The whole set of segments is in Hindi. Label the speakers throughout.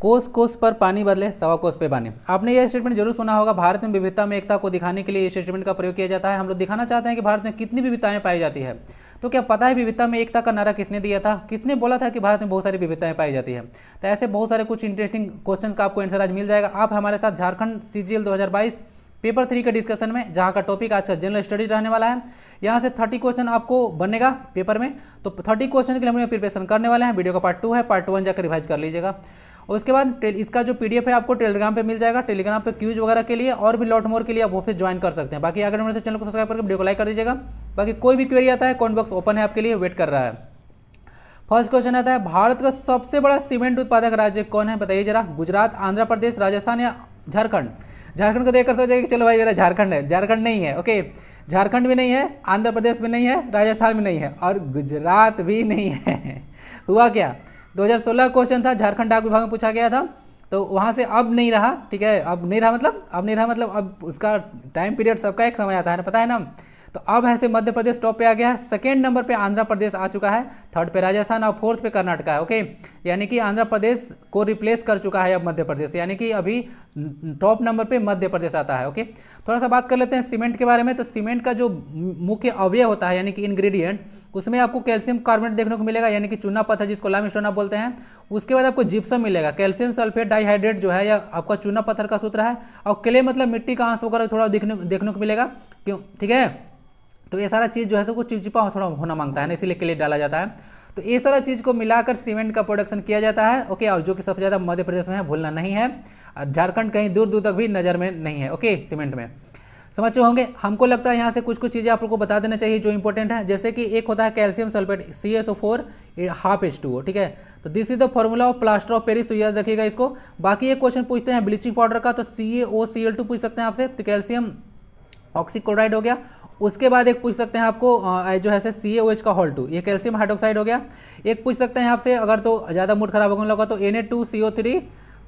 Speaker 1: कोस कोस पर पानी बदले सवा कोस पे पानी आपने यह स्टेटमेंट जरूर सुना होगा भारत में विविधता में एकता को दिखाने के लिए इस स्टेटमेंट का प्रयोग किया जाता है हम लोग दिखाना चाहते हैं कि भारत में कितनी विविधताएं पाई जाती है तो क्या पता है विविधता में एकता का नारा किसने दिया था किसने बोला था कि भारत में बहुत सारी विविधताएं पाई जाती है तो ऐसे बहुत सारे कुछ इंटरेस्टिंग क्वेश्चन का आपको आंसर आज मिल जाएगा आप हमारे साथ Jharkhand C G paper three के डिस्कशन में जहाँ का टॉपिक आज का जनरल स्टडीज रहने वाला है यहाँ से थर्टी क्वेश्चन आपको बनेगा पेपर में तो थर्टी क्वेश्चन के लिए हम प्रिपरेशन करने वाले हैं वीडियो का पार्ट टू है पार्ट वन जाकर रिवाइज कर लीजिएगा उसके बाद इसका जो पीडीएफ है आपको टेलीग्राम पे मिल जाएगा टेलीग्राम पे क्यूज वगैरह के लिए और भी लॉट मोर के लिए आप ऑफिस ज्वाइन कर सकते हैं बाकी अगर मेरे चैनल को सब्सक्राइब करके वीडियो को लाइक कर दीजिएगा बाकी कोई भी क्वेरी आता है कॉन्ट बॉक्स ओपन है आपके लिए वेट कर रहा है फर्स्ट क्वेश्चन आता है भारत का सबसे बड़ा सीमेंट उत्पादक राज्य कौन है बताइए जरा गुजरात आंध्र प्रदेश राजस्थान या झारखंड झारखंड को देख कर सोचा कि चलो भाई मेरा झारखंड है झारखंड नहीं है ओके झारखंड भी नहीं है आंध्र प्रदेश भी नहीं है राजस्थान भी नहीं है और गुजरात भी नहीं है हुआ क्या 2016 क्वेश्चन था झारखंड डाक विभाग में पूछा गया था तो वहाँ से अब नहीं रहा ठीक है अब नहीं रहा मतलब अब नहीं रहा मतलब अब उसका टाइम पीरियड सबका एक समय आता है ना पता है ना तो अब ऐसे मध्य प्रदेश टॉप पे आ गया है सेकेंड नंबर पे आंध्र प्रदेश आ चुका है थर्ड पे राजस्थान और फोर्थ पे कर्नाटका है ओके यानी कि आंध्र प्रदेश को रिप्लेस कर चुका है अब मध्य प्रदेश यानी कि अभी टॉप नंबर पे मध्य प्रदेश आता है ओके थोड़ा सा बात कर लेते हैं सीमेंट के बारे में तो सीमेंट का जो मुख्य अवयव होता है यानी कि इंग्रेडिएंट उसमें आपको कैल्शियम कार्बोनेट देखने को मिलेगा यानी कि चूना पत्थर जिसको लाम बोलते हैं उसके बाद आपको जिप्सम मिलेगा कैल्शियम सल्फेट डाइहाइड्रेट जो है या आपका चूना पत्थर का सूत्र है और क्ले मतलब मिट्टी का आंस वगैरह थोड़ा देखने देखने को मिलेगा क्यों ठीक है तो ये सारा चीज़ जो है सो कुछ चिपचिपा थोड़ा होना मांगता है ना इसीलिए क्ले डाला जाता है तो ये सारा चीज़ को मिलाकर सीमेंट का प्रोडक्शन किया जाता है ओके और जो कि सबसे ज़्यादा मध्य प्रदेश में है भूलना नहीं है और झारखंड कहीं दूर दूर तक भी नज़र में नहीं है ओके सीमेंट में समझे होंगे हमको लगता है यहाँ से कुछ कुछ चीज़ें आप लोग को बता देना चाहिए जो इंपॉर्टेंट है जैसे कि एक होता है calcium sulphate C S O four half H two O ठीक है तो this is the formula of plaster of Paris तो याद रखिएगा इसको बाकी एक क्वेश्चन पूछते हैं ब्लीचिंग पाउडर का तो सी ए ओ सी एल टू पूछ सकते हैं आपसे तो कैल्शियम ऑक्सीक्लोराइड हो गया उसके बाद एक पूछ सकते हैं आपको जो है सी एच का हॉल टू ये कैल्शियम हाइड्रोक्साइड हो गया एक पूछ सकते हैं आपसे अगर तो ज़्यादा मूड खराब होने लगा तो N A two C O three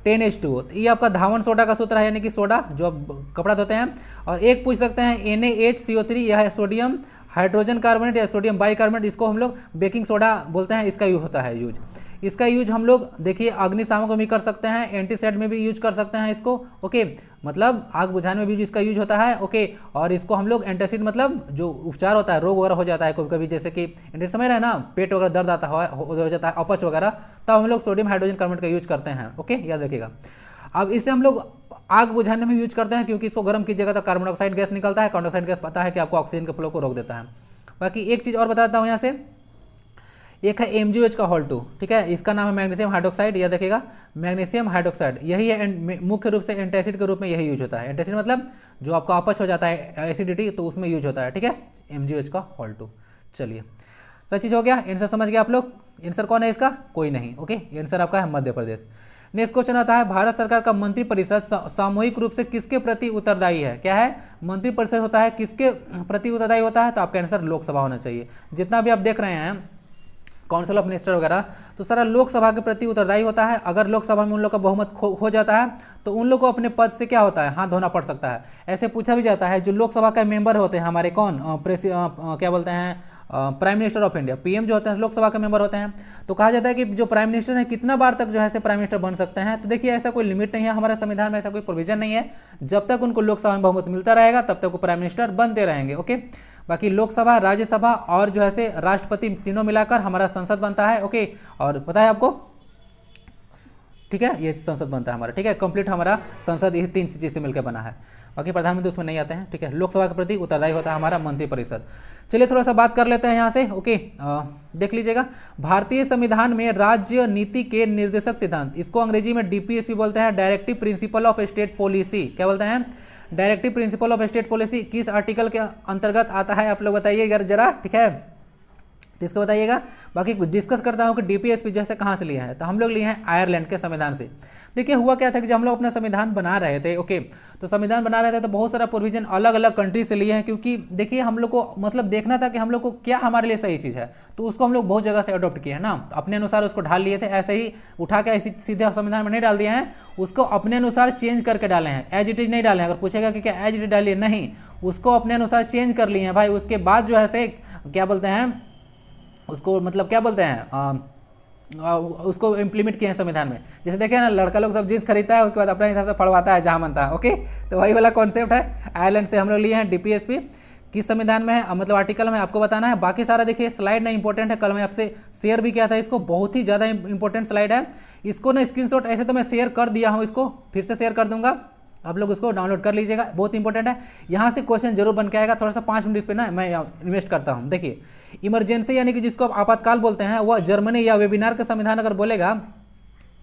Speaker 1: ten H two ये आपका धावन सोडा का सूत्र है यानी कि सोडा जो आप कपड़ा धोते हैं और एक पूछ सकते हैं N H C O three यह है सोडियम हाइड्रोजन कार्बोनेट या सोडियम बाई इसको हम लोग बेकिंग सोडा बोलते हैं इसका यूज होता है यूज इसका यूज हम लोग देखिए अग्निशामक में भी कर सकते हैं एंटीसेड में भी यूज कर सकते हैं इसको ओके मतलब आग बुझाने में भी इसका यूज होता है ओके और इसको हम लोग एंटासिड मतलब जो उपचार होता है रोग वगैरह हो जाता है कभी कभी जैसे कि समय रहे ना पेट वगैरह दर्द आता हो जाता है अपच वगैरह तब हम लोग सोडियम हाइड्रोजन कार्बोनेट का यूज करते हैं ओके याद रखिएगा अब इसे हम लोग आग बुझाने में यूज करते हैं क्योंकि इसको गर्म कीजिएगा तो कार्बन डाइऑक्साइड गैस निकलता है कार्बन डाइऑक्साइड गैस पता है कि आपको ऑक्सीजन के फ्लो को रोक देता है बाकी एक चीज़ और बताता हूँ यहाँ से एक है एम का हॉल टू ठीक है इसका नाम है मैग्नीशियम हाइड्रोक्साइड यह देखिएगा मैग्नीशियम हाइड्रोक्साइड यही है मुख्य रूप से एंटासिड के रूप में यही यूज होता है एंटासिड मतलब जो आपका आपस हो जाता है एसिडिटी तो उसमें यूज होता है ठीक है एम का हॉल टू चलिए तो चीज़ हो गया एंसर समझ गया आप लोग एंसर कौन है इसका कोई नहीं ओके आंसर आपका है मध्य प्रदेश नेक्स्ट क्वेश्चन आता है भारत सरकार का मंत्री परिषद सामूहिक रूप से किसके प्रति उत्तरदायी है क्या है मंत्री परिषद होता है किसके प्रति उत्तरदायी होता है तो आपका आंसर लोकसभा होना चाहिए जितना भी आप देख रहे हैं काउंसिल ऑफ मिनिस्टर वगैरह तो सारा लोकसभा के प्रति उत्तरदायी होता है अगर लोकसभा में उन लोग का बहुमत हो जाता है तो उन लोग को अपने पद से क्या होता है हाथ धोना पड़ सकता है ऐसे पूछा भी जाता है जो लोकसभा के मेंबर होते हैं हमारे कौन प्रेस क्या बोलते हैं prime minister of India PM जो होते हैं लोकसभा के मेंबर होते हैं तो कहा जाता है कि जो प्राइम मिनिस्टर हैं कितना बार तक जो है से प्राइम मिनिस्टर बन सकते हैं तो देखिए ऐसा कोई लिमिट नहीं है हमारे संविधान में ऐसा कोई प्रोविजन नहीं है जब तक उनको लोकसभा में बहुमत मिलता रहेगा तब तक वो प्राइम मिनिस्टर बनते रहेंगे ओके बाकी लोकसभा राज्यसभा और जो है से राष्ट्रपति तीनों मिलाकर हमारा संसद बनता है ओके और पता है आपको ठीक है ये संसद बनता है हमारा ठीक है कंप्लीट हमारा संसद ये तीन चीज़ से मिलकर बना है बाकी प्रधानमंत्री उसमें नहीं आते हैं ठीक है लोकसभा के प्रति उत्तरदायी होता है हमारा मंत्रिपरिषद चलिए थोड़ा सा बात कर लेते हैं यहाँ से ओके आ, देख लीजिएगा भारतीय संविधान में राज्य नीति के निर्देशक सिद्धांत इसको अंग्रेजी में डीपीएस भी बोलते हैं directive principle of state policy क्या बोलते हैं directive principle of state policy किस आर्टिकल के अंतर्गत आता है आप लोग बताइए जरा ठीक है तो इसको बताइएगा बाकी डिस्कस करता हूँ कि डीपीएसपी जैसे है कहाँ से लिया है तो हम लोग लिए हैं आयरलैंड के संविधान से देखिए हुआ क्या था कि जब हम लोग अपना संविधान बना रहे थे ओके तो संविधान बना रहे थे तो बहुत सारा प्रोविजन अलग अलग कंट्री से लिए हैं क्योंकि देखिए हम लोग को मतलब देखना था कि हम लोग को क्या हमारे लिए सही चीज़ है तो उसको हम लोग बहुत जगह से अडोप्ट किया है ना तो अपने अनुसार उसको ढाल लिए थे ऐसे ही उठा के ऐसे सीधे संविधान में नहीं डाल दिए हैं उसको अपने अनुसार चेंज करके डाले हैं एज इट इज नहीं डाले हैं अगर पूछेगा कि क्या एज इट इज डालिए नहीं उसको अपने अनुसार चेंज कर लिए हैं भाई उसके बाद जो है से क्या बोलते हैं उसको मतलब क्या बोलते हैं उसको इम्प्लीमेंट किए हैं संविधान में जैसे देखे ना लड़का लोग सब जींस खरीदता है उसके बाद अपने हिसाब से पढ़वाता है जहाँ मनता है ओके तो वही वाला कॉन्सेप्ट है आयरलैंड से हम लोग लिए हैं डीपीएसपी किस संविधान में है मतलब आर्टिकल में आपको बताना है बाकी सारा देखिए स्लाइड ना इंपॉर्टेंट है कल मैं आपसे शेयर भी किया था इसको बहुत ही ज़्यादा इंपॉर्टेंट स्लाइड है इसको ना स्क्रीनशॉट ऐसे तो मैं शेयर कर दिया हूँ इसको फिर से शेयर कर दूंगा आप लोग उसको डाउनलोड कर लीजिएगा बहुत इंपॉर्टेंट है यहाँ से क्वेश्चन जरूर बन के आएगा थोड़ा सा पाँच मिनट इस पर ना मैं इन्वेस्ट करता हूँ देखिए इमरजेंसी यानी कि जिसको आप आपातकाल बोलते हैं वह जर्मनी या वेबिनार का संविधान अगर बोलेगा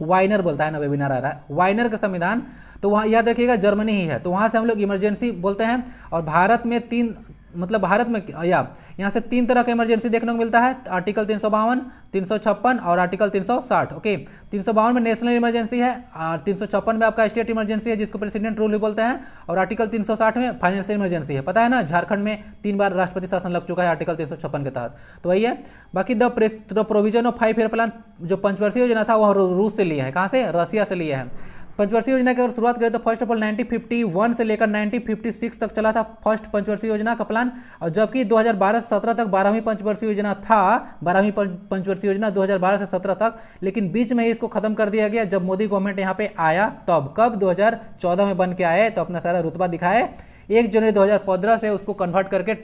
Speaker 1: वाइनर बोलता है ना वेबिनार आ रहा है वाइनर का संविधान तो वहाँ याद रखिएगा जर्मनी ही है तो वहाँ से हम लोग इमरजेंसी बोलते हैं और भारत में तीन मतलब भारत में या यहाँ से तीन तरह का इमरजेंसी देखने को मिलता है आर्टिकल तीन सौ बावन तीन सौ छप्पन और आर्टिकल तीन सौ साठ ओके तीन सौ बावन में नेशनल इमरजेंसी है और तीन सौ छप्पन में आपका स्टेट इमरजेंसी है जिसको प्रेसिडेंट रूल भी बोलते हैं और आर्टिकल तीन सौ साठ में फाइनेंशियल इमरजेंसी है पता है ना झारखंड में तीन बार राष्ट्रपति शासन लग चुका है आर्टिकल तीन सौ छप्पन के तहत तो वही है बाकी the provision of five year plan जो पंचवर्षीय योजना था वह रूस से लिए हैं कहाँ से रसिया से लिए हैं पंचवर्षीय योजना की अगर शुरुआत करें तो फर्स्ट ऑफ ऑल 1951 से लेकर 1956 तक चला था फर्स्ट पंचवर्षीय योजना का प्लान और जबकि 2012-17 तक बारहवीं पंचवर्षीय योजना था बारहवीं पंचवर्षीय योजना 2012 से 17 तक लेकिन बीच में इसको खत्म कर दिया गया जब मोदी गवर्नमेंट यहाँ पे आया तब कब चौदह में बन के आए तो अपना सारा रुतबा दिखाए एक जनवरी पंद्रह से उसको कन्वर्ट करके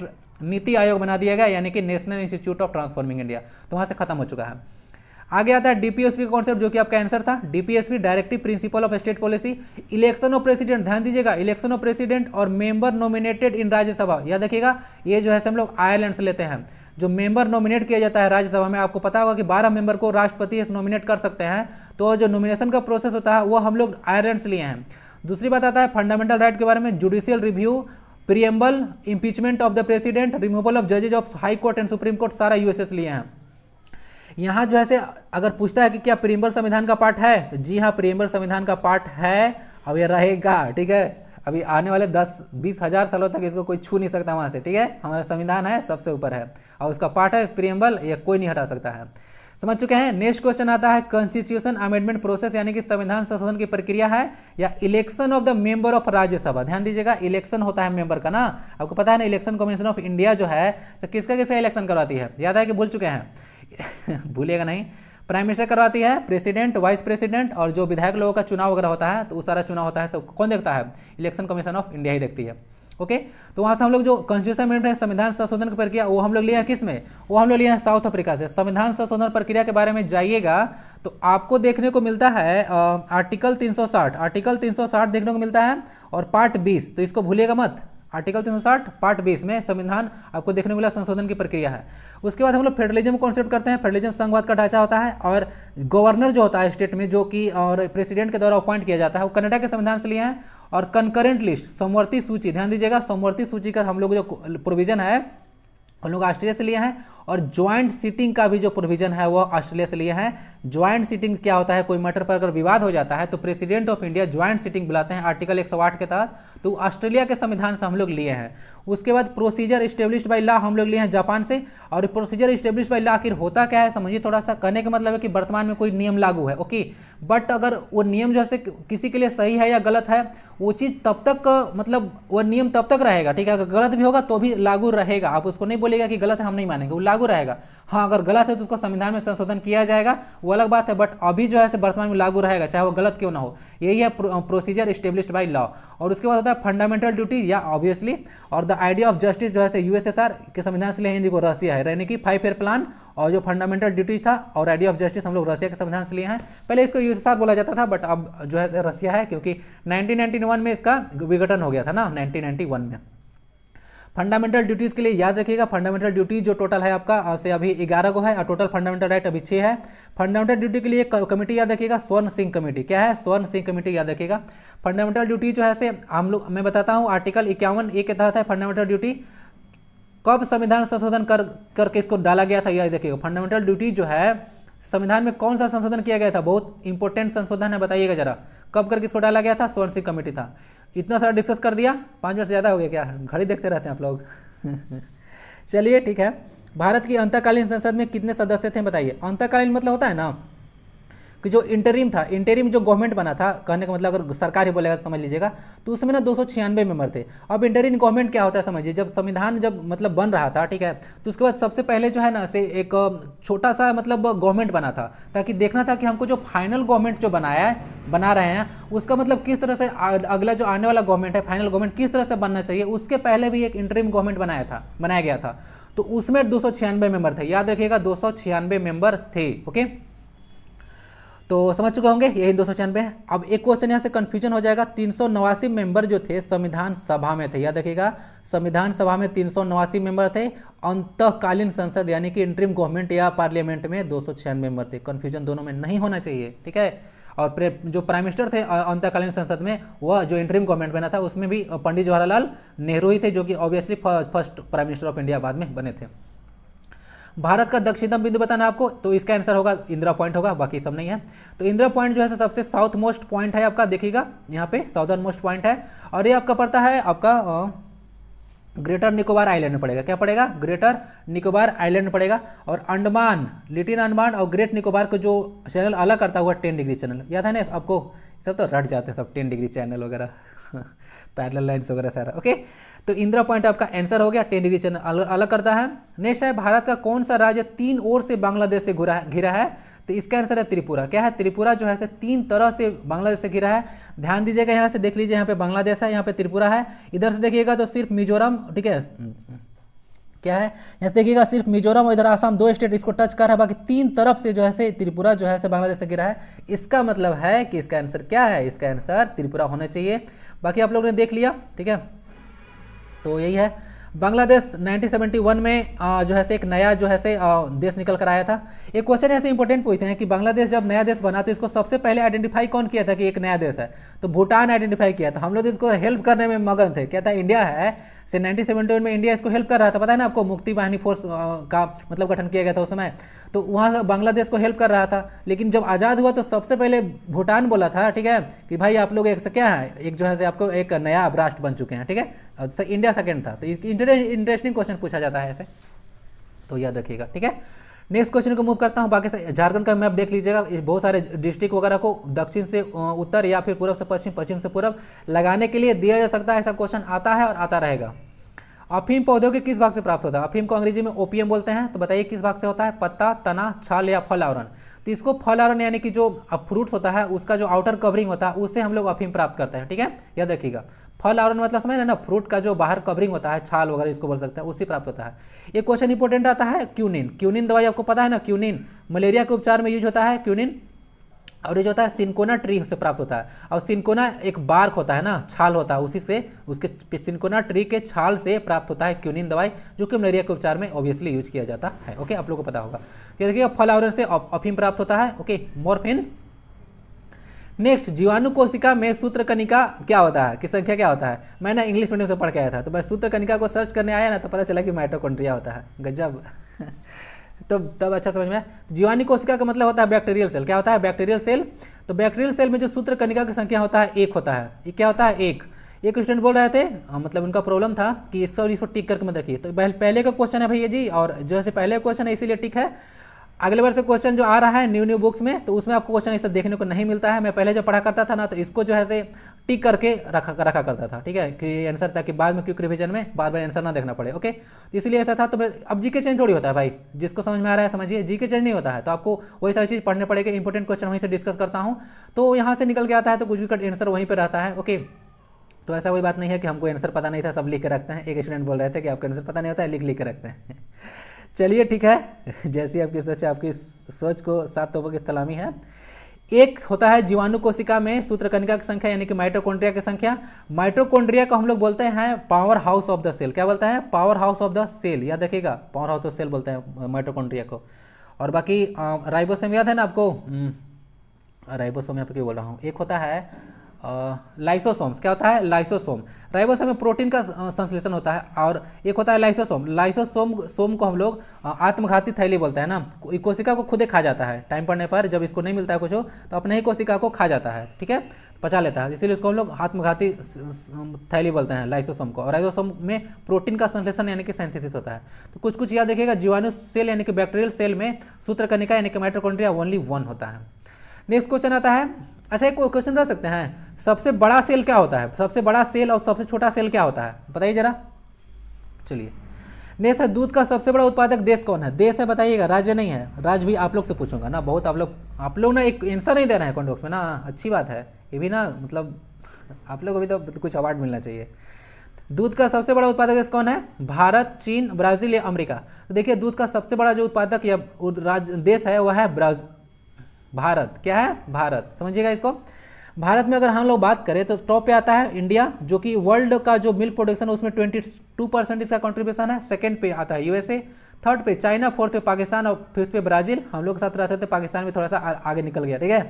Speaker 1: नीति आयोग बना दिया गया यानी कि national institute of transforming India तो वहाँ से खत्म हो चुका है आगे आता है डीपीएसपी कॉन्सेप्ट जो कि आपका आंसर था DPSP directive principle of state policy election of president ध्यान दीजिएगा इलेक्शन ऑफ प्रेसिडेंट और मेंबर नॉमिनेटेड इन राज्यसभा याद देखिएगा ये जो है हम लोग आयरलैंड से लेते हैं जो मेंबर नॉमिनेट किया जाता है राज्यसभा में आपको पता होगा कि 12 मेंबर को राष्ट्रपति नॉमिनेट कर सकते हैं तो जो नॉमिनेशन का प्रोसेस होता है वो हम लोग आयरलैंड से लिए हैं दूसरी बात आता है फंडामेंटल राइट के बारे में judicial review preamble impeachment of the president removal of जजेज of high court and supreme court सारा यूएसएस लिए हैं यहाँ जो है से अगर पूछता है कि क्या प्रियम्बल संविधान का पार्ट है तो जी हाँ प्रियम्बल संविधान का पार्ट है अब यह रहेगा ठीक है अभी आने वाले दस बीस हज़ार सालों तक इसको कोई छू नहीं सकता वहां से ठीक है हमारा संविधान है सबसे ऊपर है और उसका पार्ट है प्रियम्बल यह कोई नहीं हटा सकता है समझ चुके हैं नेक्स्ट क्वेश्चन आता है कॉन्स्टिट्यूशन अमेंडमेंट प्रोसेस यानी कि संविधान संशोधन की प्रक्रिया है या election of the member of Rajya Sabha ध्यान दीजिएगा इलेक्शन होता है मेंबर का ना आपको पता है ना इलेक्शन कमीशन ऑफ इंडिया जो है तो किसका किसका इलेक्शन करवाती है याद है कि भूल चुके हैं भूलिएगा नहीं प्राइम मिनिस्टर करवाती है प्रेसिडेंट वाइस प्रेसिडेंट और जो विधायक लोगों का चुनाव वगैरह होता है तो वो सारा चुनाव होता है सब कौन देखता है इलेक्शन कमीशन ऑफ इंडिया ही देखती है ओके तो वहाँ से हम लोग जो कॉन्स्टिट्यूशन है संविधान संशोधन की प्रक्रिया वो हम लोग लिए हैं किस में वो हम लोग लिए हैं साउथ अफ्रीका से संविधान संशोधन प्रक्रिया के बारे में जाइएगा तो आपको देखने को मिलता है आर्टिकल तीन आर्टिकल तीन देखने को मिलता है और पार्ट बीस तो इसको भूलिएगा मत आर्टिकल तीन पार्ट बीस में संविधान आपको देखने को मिला संशोधन की प्रक्रिया है उसके बाद हम लोग फेडरलिज्म कॉन्सेप्ट करते हैं फेडरलिज्म संघवाद का ढांचा होता है और गवर्नर जो होता है स्टेट में जो कि और प्रेसिडेंट के द्वारा अपॉइंट किया जाता है वो कनाडा के संविधान से लिए हैं और कंकरेंट लिस्ट समवर्ती सूची ध्यान दीजिएगा समवर्ती सूची का हम लोग जो प्रोविजन है हम लोग ऑस्ट्रेलिया से लिए हैं और ज्वाइंट सीटिंग का भी जो प्रोविजन है वो ऑस्ट्रेलिया से लिए है ज्वाइंट सीटिंग क्या होता है कोई मैटर पर अगर विवाद हो जाता है तो president of India joint sitting बुलाते हैं आर्टिकल 108 के तहत तो ऑस्ट्रेलिया के संविधान से हम लोग लिए हैं उसके बाद प्रोसीजर स्टेब्लिश बाई लॉ हम लोग लिए हैं जापान से और प्रोसीजर स्टेब्लिश बाई लॉ आखिर होता क्या है समझिए थोड़ा सा कहने का मतलब है कि वर्तमान में कोई नियम लागू है ओके बट अगर वो नियम जो है किसी के लिए सही है या गलत है वो चीज़ तब तक मतलब वो नियम तब तक रहेगा ठीक है अगर गलत भी होगा तो भी लागू रहेगा आप उसको नहीं बोलेगा कि गलत है हम नहीं मानेंगे वो लागू रहेगा हाँ अगर गलत है तो उसको संविधान में संशोधन किया जाएगा वो अलग बात है बट अभी जो है वर्तमान में लागू रहेगा चाहे वो गलत क्यों ना हो यही है प्रोसीजर स्टेब्लिश बाई लॉ और उसके बाद होता है फंडामेंटल ड्यूटी या ऑब्वियसली और द आइडिया ऑफ जस्टिस जो है यूएसएसआर के संविधान से हिंदी को रसिया है यानी कि फाइव फेयर प्लान और जो फंडामेंटल ड्यूटी था और आइडिया ऑफ जस्टिस हम लोग रसिया के संविधान से लिए हैं पहले इसको यूएसएसआर बोला जाता था बट अब जो है रसिया है क्योंकि नाइनटीन में इसका विघटन हो गया था ना नाइनटीन में फंडामेंटल ड्यूटीज़ के लिए याद रखिएगा फंडामेंटल ड्यूटी जो टोटल है आपका से अभी ग्यारह को है और टोटल फंडामेंटल राइट अभी छह है फंडामेंटल ड्यूटी के लिए कमेटी याद रखिएगा स्वर्ण सिंह कमेटी क्या है स्वर्ण सिंह कमेटी याद रखिएगा फंडामेंटल ड्यूटी जो है से हम लोग मैं बताता हूँ आर्टिकल इक्यावन ए के तहत है फंडामेंटल ड्यूटी कब संविधान संशोधन कर करके इसको डाला गया था याद रखिएगा फंडामेंटल ड्यूटी जो है संविधान में कौन सा संशोधन किया गया था बहुत इंपॉर्टेंट संशोधन है बताइएगा जरा कब करके इसको डाला गया था स्वर्ण सिंह कमेटी था इतना सारा डिस्कस कर दिया पाँच मिनट से ज़्यादा हो गया क्या घड़ी देखते रहते हैं आप लोग चलिए ठीक है भारत की अंतकालीन संसद में कितने सदस्य थे बताइए अंतकालीन मतलब होता है ना कि जो इंटरिम था इंटरिम जो गवर्नमेंट बना था कहने का मतलब अगर सरकार ही बोलेगा तो समझ लीजिएगा तो उसमें ना दो मेंबर थे अब इंटरिम गवर्नमेंट क्या होता है समझिए जब संविधान जब मतलब बन रहा था ठीक है तो उसके बाद सबसे पहले जो है ना से एक छोटा सा मतलब गवर्नमेंट बना था ताकि देखना था कि हमको जो फाइनल गवर्नमेंट जो बनाया है बना रहे हैं उसका मतलब किस तरह से अगला जो आने वाला गवर्नमेंट है फाइनल गवर्नमेंट किस तरह से बनना चाहिए उसके पहले भी एक इंटरिम गवर्नमेंट बनाया था बनाया गया था तो उसमें दो मेंबर थे याद रखिएगा दो मेंबर थे ओके तो समझ चुके होंगे यही दो सौ छियानवे अब एक क्वेश्चन यहाँ से कन्फ्यूजन हो जाएगा तीन सौ नवासी मेंबर जो थे संविधान सभा में थे याद रखिएगा संविधान सभा में तीन सौ नवासी मेंबर थे अंतकालीन संसद यानी कि इंट्रीम गवर्नमेंट या पार्लियामेंट में दो सौ छियानवे मेंबर थे कन्फ्यूजन दोनों में नहीं होना चाहिए ठीक है और जो प्राइम मिनिस्टर थे अंतकालीन संसद में वह जो इंट्रीम गवर्नमेंट बना था उसमें भी पंडित जवाहरलाल नेहरू ही थे जो कि obviously first prime minister of India बाद में बने थे भारत का दक्षिणतम बिंदु बताना आपको तो इसका आंसर होगा इंदिरा पॉइंट होगा बाकी सब नहीं है तो इंदिरा पॉइंट जो है सबसे साउथ मोस्ट पॉइंट है आपका देखिएगा यहाँ पे साउदर्न मोस्ट पॉइंट है और ये आपका पड़ता है आपका ग्रेटर निकोबार आइलैंड में पड़ेगा क्या पड़ेगा ग्रेटर निकोबार आइलैंड पड़ेगा और अंडमान लिटिन अंडमान और ग्रेट निकोबार को जो चैनल अलग करता हुआ टेन डिग्री चैनल याद है ना आपको सब तो रट जाते हैं सब टेन डिग्री चैनल वगैरह पैरेलल लाइन्स वगैरह सारा ओके तो इंदिरा पॉइंट आपका आंसर हो गया टेन डिग्री चैनल अल, अलग करता है नेक्स्ट है भारत का कौन सा राज्य तीन ओर से बांग्लादेश से है घिरा है तो इसका आंसर है त्रिपुरा क्या है त्रिपुरा जो है से तीन तरह से बांग्लादेश से घिरा है ध्यान दीजिएगा यहाँ से देख लीजिए यहाँ पे बांग्लादेश है यहाँ पे त्रिपुरा है इधर से देखिएगा तो सिर्फ मिजोरम ठीक है क्या है यहाँ देखिएगा सिर्फ मिजोरम और इधर आसाम दो स्टेट इसको टच कर रहा है बाकी तीन तरफ से जो है से त्रिपुरा जो है से बांग्लादेश से गिरा है इसका मतलब है कि इसका आंसर क्या है इसका आंसर त्रिपुरा होना चाहिए बाकी आप लोगों ने देख लिया ठीक है तो यही है बांग्लादेश 1971 में जो है से एक नया जो है से देश निकल कर आया था एक क्वेश्चन ऐसे इंपॉर्टेंट पूछते हैं कि बांग्लादेश जब नया देश बना तो इसको सबसे पहले आइडेंटिफाई कौन किया था कि एक नया देश है तो भूटान आइडेंटिफाई किया था हम लोग तो इसको हेल्प करने में मगन थे क्या था इंडिया है से नाइनटीन में इंडिया इसको हेल्प कर रहा था पता है ना आपको मुक्ति वाहिनी फोर्स का मतलब गठन किया गया था उस समय तो वहाँ बांग्लादेश को हेल्प कर रहा था लेकिन जब आज़ाद हुआ तो सबसे पहले भूटान बोला था ठीक है कि भाई आप लोग एक से क्या है एक जो है से आपको एक नया राष्ट्र बन चुके हैं ठीक है इंडिया सेकेंड था तो इंटरेस्टिंग क्वेश्चन पूछा जाता है ऐसे तो याद रखिएगा ठीक है नेक्स्ट क्वेश्चन को मूव करता हूँ बाकी झारखंड का मैप देख लीजिएगा बहुत सारे डिस्ट्रिक्ट वगैरह को दक्षिण से उत्तर या फिर पूर्व से पश्चिम पश्चिम से पूर्व लगाने के लिए दिया जा सकता है ऐसा क्वेश्चन आता है और आता रहेगा अफीम पौधों के किस भाग से प्राप्त होता है अफीम को अंग्रेजी में ओपीएम बोलते हैं तो बताइए किस भाग से होता है पत्ता तना छाल या फल आवरण तो इसको फल आवरण यानी कि जो फ्रूट्स होता है उसका जो आउटर कवरिंग होता है उससे हम लोग अफीम प्राप्त करते हैं ठीक है याद रखिएगा फल आवरण मतलब समझ ना फ्रूट का जो बाहर कवरिंग होता है छाल वगैरह इसको बोल सकते हैं उसी प्राप्त होता है ये क्वेश्चन इंपोर्टेंट आता है क्यूनिन क्यूनिन दवाई आपको पता है ना क्यूनिन मलेरिया के उपचार में यूज होता है क्यूनिन और ये जो होता है सिंकोना ट्री से प्राप्त होता है और सिंकोना एक बार्क होता है ना छाल होता है उसी से उसके सिंकोना ट्री के छाल से प्राप्त होता है क्यूनिन दवाई जो कि मलेरिया के उपचार में ऑब्वियसली यूज किया जाता है ओके आप लोगों को पता होगा देखिए फल आवरण से अफीम प्राप्त होता है ओके मोरफिन नेक्स्ट जीवाणु कोशिका में सूत्र कनिका क्या होता है कि संख्या क्या होता है मैंने इंग्लिश मीडियम से पढ़ के आया था तो मैं सूत्र कनिका को सर्च करने आया ना तो पता चला कि माइटोकॉन्ड्रिया होता है गजब तो तब अच्छा समझ में तो जीवाणु कोशिका का मतलब होता है बैक्टीरियल सेल क्या होता है बैक्टीरियल सेल तो बैक्टीरियल सेल में जो सूत्र कनिका की संख्या होता है एक होता है ये क्या होता है एक एक स्टूडेंट बोल रहे थे मतलब उनका प्रॉब्लम था कि इस सब इसको टिक करके मत रखिए तो पहले का क्वेश्चन है भैया जी और जैसे पहले क्वेश्चन है इसीलिए टिक है अगले बार से क्वेश्चन जो आ रहा है न्यू न्यू बुक्स में तो उसमें आपको क्वेश्चन ऐसा देखने को नहीं मिलता है मैं पहले जब पढ़ा करता था ना तो इसको जो है से टिक करके रखा रखा करता था ठीक है कि आंसर ताकि बाद में क्योंकि रिविजन में बार बार आंसर ना देखना पड़े ओके तो इसलिए ऐसा था तो अब जीके चेंज थोड़ी होता है भाई जिसको समझ में आ रहा है समझिए जीके चेंज नहीं होता है तो आपको वही सारी चीज़ पढ़ने पड़ेगी इंपॉर्टेंट क्वेश्चन वहीं से डिस्कस करता हूँ तो यहाँ से निकल के आता है तो कुछ भी कट आंसर वहीं पर रहता है ओके तो ऐसा कोई बात नहीं है कि हमको आंसर पता नहीं था सब लिख के रखते हैं एक स्टूडेंट बोल रहे थे कि आपका आंसर पता नहीं होता है लिख लिख के रखते हैं चलिए ठीक है जैसी आपकी है आपकी सोच को सात तोबों की सलामी है एक होता है जीवाणु कोशिका में सूत्रकनिका की संख्या यानी कि माइट्रोकोन्ड्रिया की संख्या माइट्रोकोन्ड्रिया को हम लोग बोलते हैं power house of the cell क्या बोलते हैं power house of the cell याद देखिएगा पावर हाउस ऑफ सेल बोलते हैं माइटोकॉन्ड्रिया को और बाकी राइबोसोम याद है ना आपको हम्म, राइबोसोम यहाँ पे बोल रहा हूँ एक होता है लाइसोसोम्स क्या होता है लाइसोसोम राइबोसोम में प्रोटीन का संश्लेषण होता है और एक होता है लाइसोसोम लाइसोसोम सोम को हम लोग आत्मघाती थैली बोलते हैं ना कोशिका को खुद ही खा जाता है टाइम पड़ने पर जब इसको नहीं मिलता है कुछ हो, तो अपने ही कोशिका को खा जाता है ठीक है पचा लेता है इसीलिए उसको हम लोग आत्मघाती थैली बोलते हैं लाइसोसोम को और लाइसोसोम में प्रोटीन का संश्लेषण यानी कि सेंथेसिस होता है तो कुछ कुछ याद देखिएगा जीवाणु सेल यानी कि बैक्टीरियल सेल में सूत्रकनिका यानी कि माइट्रोकोड्रिया ओनली वन होता है नेक्स्ट क्वेश्चन आता है अच्छा एक क्वेश्चन बता सकते हैं सबसे बड़ा सेल क्या होता है सबसे बड़ा सेल और सबसे छोटा सेल क्या होता है बताइए जरा चलिए नहीं है दूध का सबसे बड़ा उत्पादक देश कौन है देश है बताइएगा राज्य नहीं है राज्य भी आप लोग से पूछूंगा ना बहुत आप लोग आप लोग ना एक आंसर नहीं दे रहे हैं कॉन्डोक्स में ना अच्छी बात है ये भी ना मतलब आप लोग को भी तो कुछ अवार्ड मिलना चाहिए दूध का सबसे बड़ा उत्पादक देश कौन है भारत चीन ब्राजील या अमेरिका तो देखिए दूध का सबसे बड़ा जो उत्पादक या राज्य देश है वह है भारत क्या है भारत समझिएगा इसको भारत में अगर हम लोग बात करें तो टॉप पे आता है इंडिया जो कि वर्ल्ड का जो मिल्क प्रोडक्शन है उसमें 22 परसेंट इसका कंट्रीब्यूशन है सेकंड पे आता है यूएसए थर्ड पे चाइना फोर्थ पे पाकिस्तान और फिफ्थ पे ब्राजील हम लोग के साथ रहते थे पाकिस्तान में थोड़ा सा आगे निकल गया ठीक है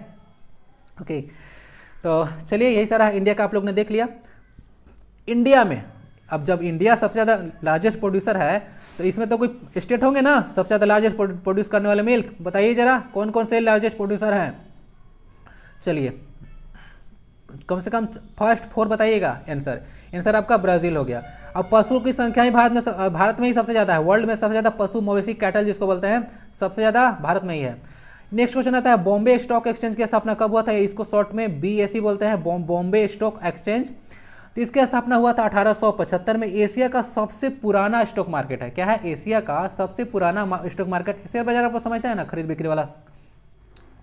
Speaker 1: ओके तो चलिए यही सारा इंडिया का आप लोग ने देख लिया इंडिया में अब जब इंडिया सबसे ज़्यादा लार्जेस्ट प्रोड्यूसर है तो इसमें तो कोई स्टेट होंगे ना सबसे ज़्यादा लार्जेस्ट प्रोड्यूस करने वाले मिल्क बताइए ज़रा कौन कौन से लार्जेस्ट प्रोड्यूसर हैं चलिए कम से कम फर्स्ट फोर बताइएगा आंसर आंसर आपका ब्राज़ील हो गया अब पशु की संख्या ही भारत में भारत में ही सबसे ज़्यादा है वर्ल्ड में सबसे ज़्यादा पशु मवेशी कैटल जिसको बोलते हैं सबसे ज़्यादा भारत में ही है नेक्स्ट क्वेश्चन आता है बॉम्बे स्टॉक एक्सचेंज की स्थापना कब हुआ था इसको शॉर्ट में बी बोलते हैं बॉम्बे स्टॉक एक्सचेंज तो इसकी स्थापना हुआ था अठारह में एशिया का सबसे पुराना स्टॉक मार्केट है क्या है एशिया का सबसे पुराना स्टॉक मार्केट शेयर बाजार आपको समझते हैं ना खरीद बिक्री वाला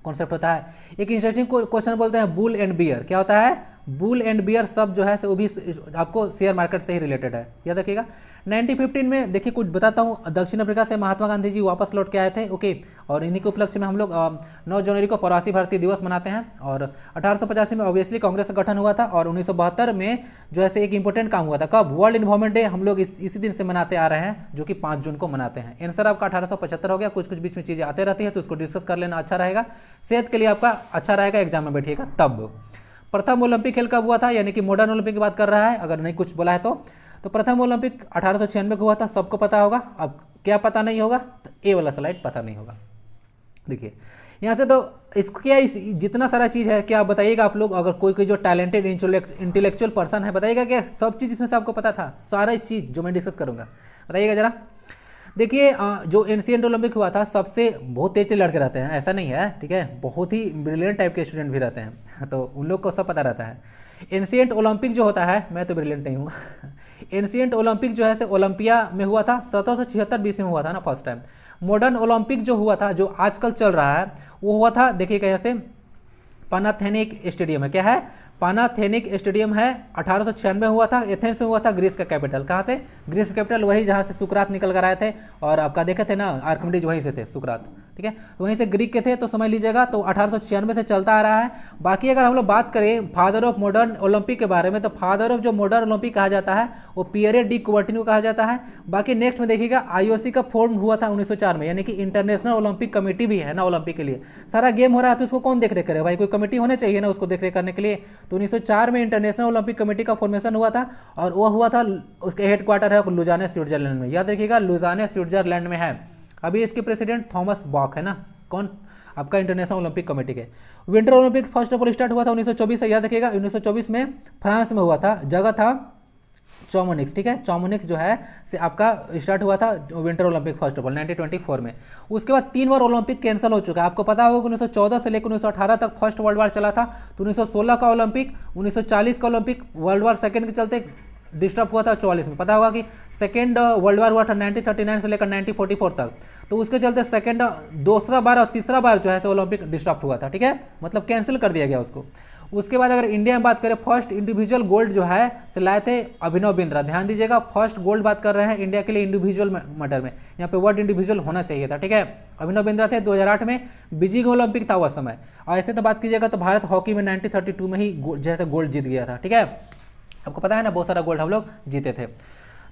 Speaker 1: कॉन्सेप्ट होता है एक इंटरेस्टिंग क्वेश्चन बोलते हैं बुल एंड बियर क्या होता है बुल एंड बियर सब जो है वो भी आपको शेयर मार्केट से ही रिलेटेड है याद रखिएगा 1915 में देखिए कुछ बताता हूँ दक्षिण अफ्रीका से महात्मा गांधी जी वापस लौट के आए थे ओके और इन्हीं के उपलक्ष्य में हम लोग नौ जनवरी को प्रवासी भारतीय दिवस मनाते हैं और अठारह में ऑब्वियसली कांग्रेस का गठन हुआ था और उन्नीस में जो है एक इंपॉर्टेंट काम हुआ था कब वर्ल्ड इन्वॉर्मेंट डे हम लोग इस, इसी दिन से मनाते आ रहे हैं जो कि पाँच जून को मनाते हैं आंसर आपका अठारह हो गया कुछ कुछ बीच में चीज़ें आते रहती है तो उसको डिस्कस कर लेना अच्छा रहेगा सेहत के लिए आपका अच्छा रहेगा एग्जाम में बैठिएगा तब प्रथम ओलंपिक खेल कब हुआ था यानी कि मॉडर्न ओलंपिक की बात कर रहा है अगर नहीं कुछ बोला है तो तो प्रथम ओलंपिक अठारह में हुआ था सबको पता होगा अब क्या पता नहीं होगा तो ए वाला स्लाइड पता नहीं होगा देखिए यहाँ से तो इसको क्या इस, जितना सारा चीज़ है क्या बताइएगा आप लोग अगर कोई कोई जो टैलेंटेड इंटेलेक्चुअल पर्सन है बताइएगा क्या सब चीज़ इसमें से आपको पता था सारा चीज़ जो मैं डिस्कस करूँगा बताइएगा जरा देखिए जो एनसीएंट ओलंपिक हुआ था सबसे बहुत तेज लड़के रहते हैं ऐसा नहीं है ठीक है बहुत ही ब्रिलियंट टाइप के स्टूडेंट भी रहते हैं तो उन लोग को सब पता रहता है एनसीएंट ओलंपिक जो होता है मैं तो ब्रिलियंट नहीं हूँ एनसीएंट ओलंपिक जो है से ओलंपिया में हुआ था सत्रह सौ छिहत्तर में हुआ था ना फर्स्ट टाइम मॉडर्न ओलंपिक जो हुआ था जो आजकल चल रहा है वो हुआ था देखिए कहीं से पनाथेनिक स्टेडियम है क्या है पानाथेनिक स्टेडियम है अठारह हुआ था एथेंस में हुआ था ग्रीस का कैपिटल कहाँ थे ग्रीस कैपिटल वही जहाँ से सुकरात निकल कर आए थे और आपका देखे थे ना आर्कमिडीज वहीं से थे सुकरात ठीक है तो वहीं से ग्रीक के थे तो समझ लीजिएगा तो अठारह से चलता आ रहा है बाकी अगर हम लोग बात करें फादर ऑफ मॉडर्न ओलंपिक के बारे में तो फादर ऑफ जो मॉडर्न ओलंपिक कहा जाता है वो पियरे डी कुवर्टिन कहा जाता है बाकी नेक्स्ट में देखिएगा आईओसी का फॉर्म हुआ था उन्नीस में यानी कि इंटरनेशनल ओलंपिक कमेटी भी है ना ओलंपिक के लिए सारा गेम हो रहा है तो उसको कौन देख रेख करे भाई कोई कमेटी होने चाहिए ना उसको देख रेख करने के लिए तो उन्नीस में इंटरनेशनल ओलंपिक कमेटी का फॉर्मेशन हुआ था और वो हुआ था उसके हेडक्वार्टर है लुजाने स्विट्जरलैंड में याद रखिएगा लुजाने स्विट्जरलैंड में है अभी इसके प्रेसिडेंट थॉमस बॉक है ना कौन आपका इंटरनेशनल ओलंपिक कमेटी के winter Olympic first of all start हुआ था 1924 से याद रखिएगा 1924 में फ्रांस में हुआ था जगह था चौमोनिक्स ठीक है चौमोनिक्स जो है से आपका स्टार्ट हुआ था winter Olympic first of all 1924 में उसके बाद तीन बार ओलंपिक कैंसिल हो चुका है आपको पता होगा कि 1914 से लेकर 1918 तक फर्स्ट वर्ल्ड वार चला था तो 1916 का ओलंपिक 1940 का ओलंपिक वर्ल्ड वार सेकेंड के चलते डिस्टर्ब हुआ था चौवालीस में पता होगा कि सेकेंड वर्ल्ड वार हुआ था नाइनटीन थर्टी नाइन से लेकर नाइनटीन फोर्टी फोर तक तो उसके चलते सेकेंड uh, दूसरा बार और तीसरा बार जो है ओलंपिक डिस्टर्ब हुआ था ठीक है मतलब कैंसिल कर दिया गया उसको उसके बाद अगर इंडिया में बात करें फर्स्ट इंडिविजुअल गोल्ड जो है से लाए थे अभिनव बिंद्रा ध्यान दीजिएगा फर्स्ट गोल्ड बात कर रहे हैं इंडिया के लिए इंडिविजुअल मैटर में यहाँ पे वर्ड इंडिविजुअल होना चाहिए था ठीक है अभिनव बिंद्रा थे 2008 में बीजिंग ओलंपिक था उस समय और ऐसे तो बात कीजिएगा तो भारत हॉकी में नाइनटीन में ही जैसे गोल्ड जीत गया था ठीक है आपको पता है ना बहुत सारा गोल्ड हम लोग जीते थे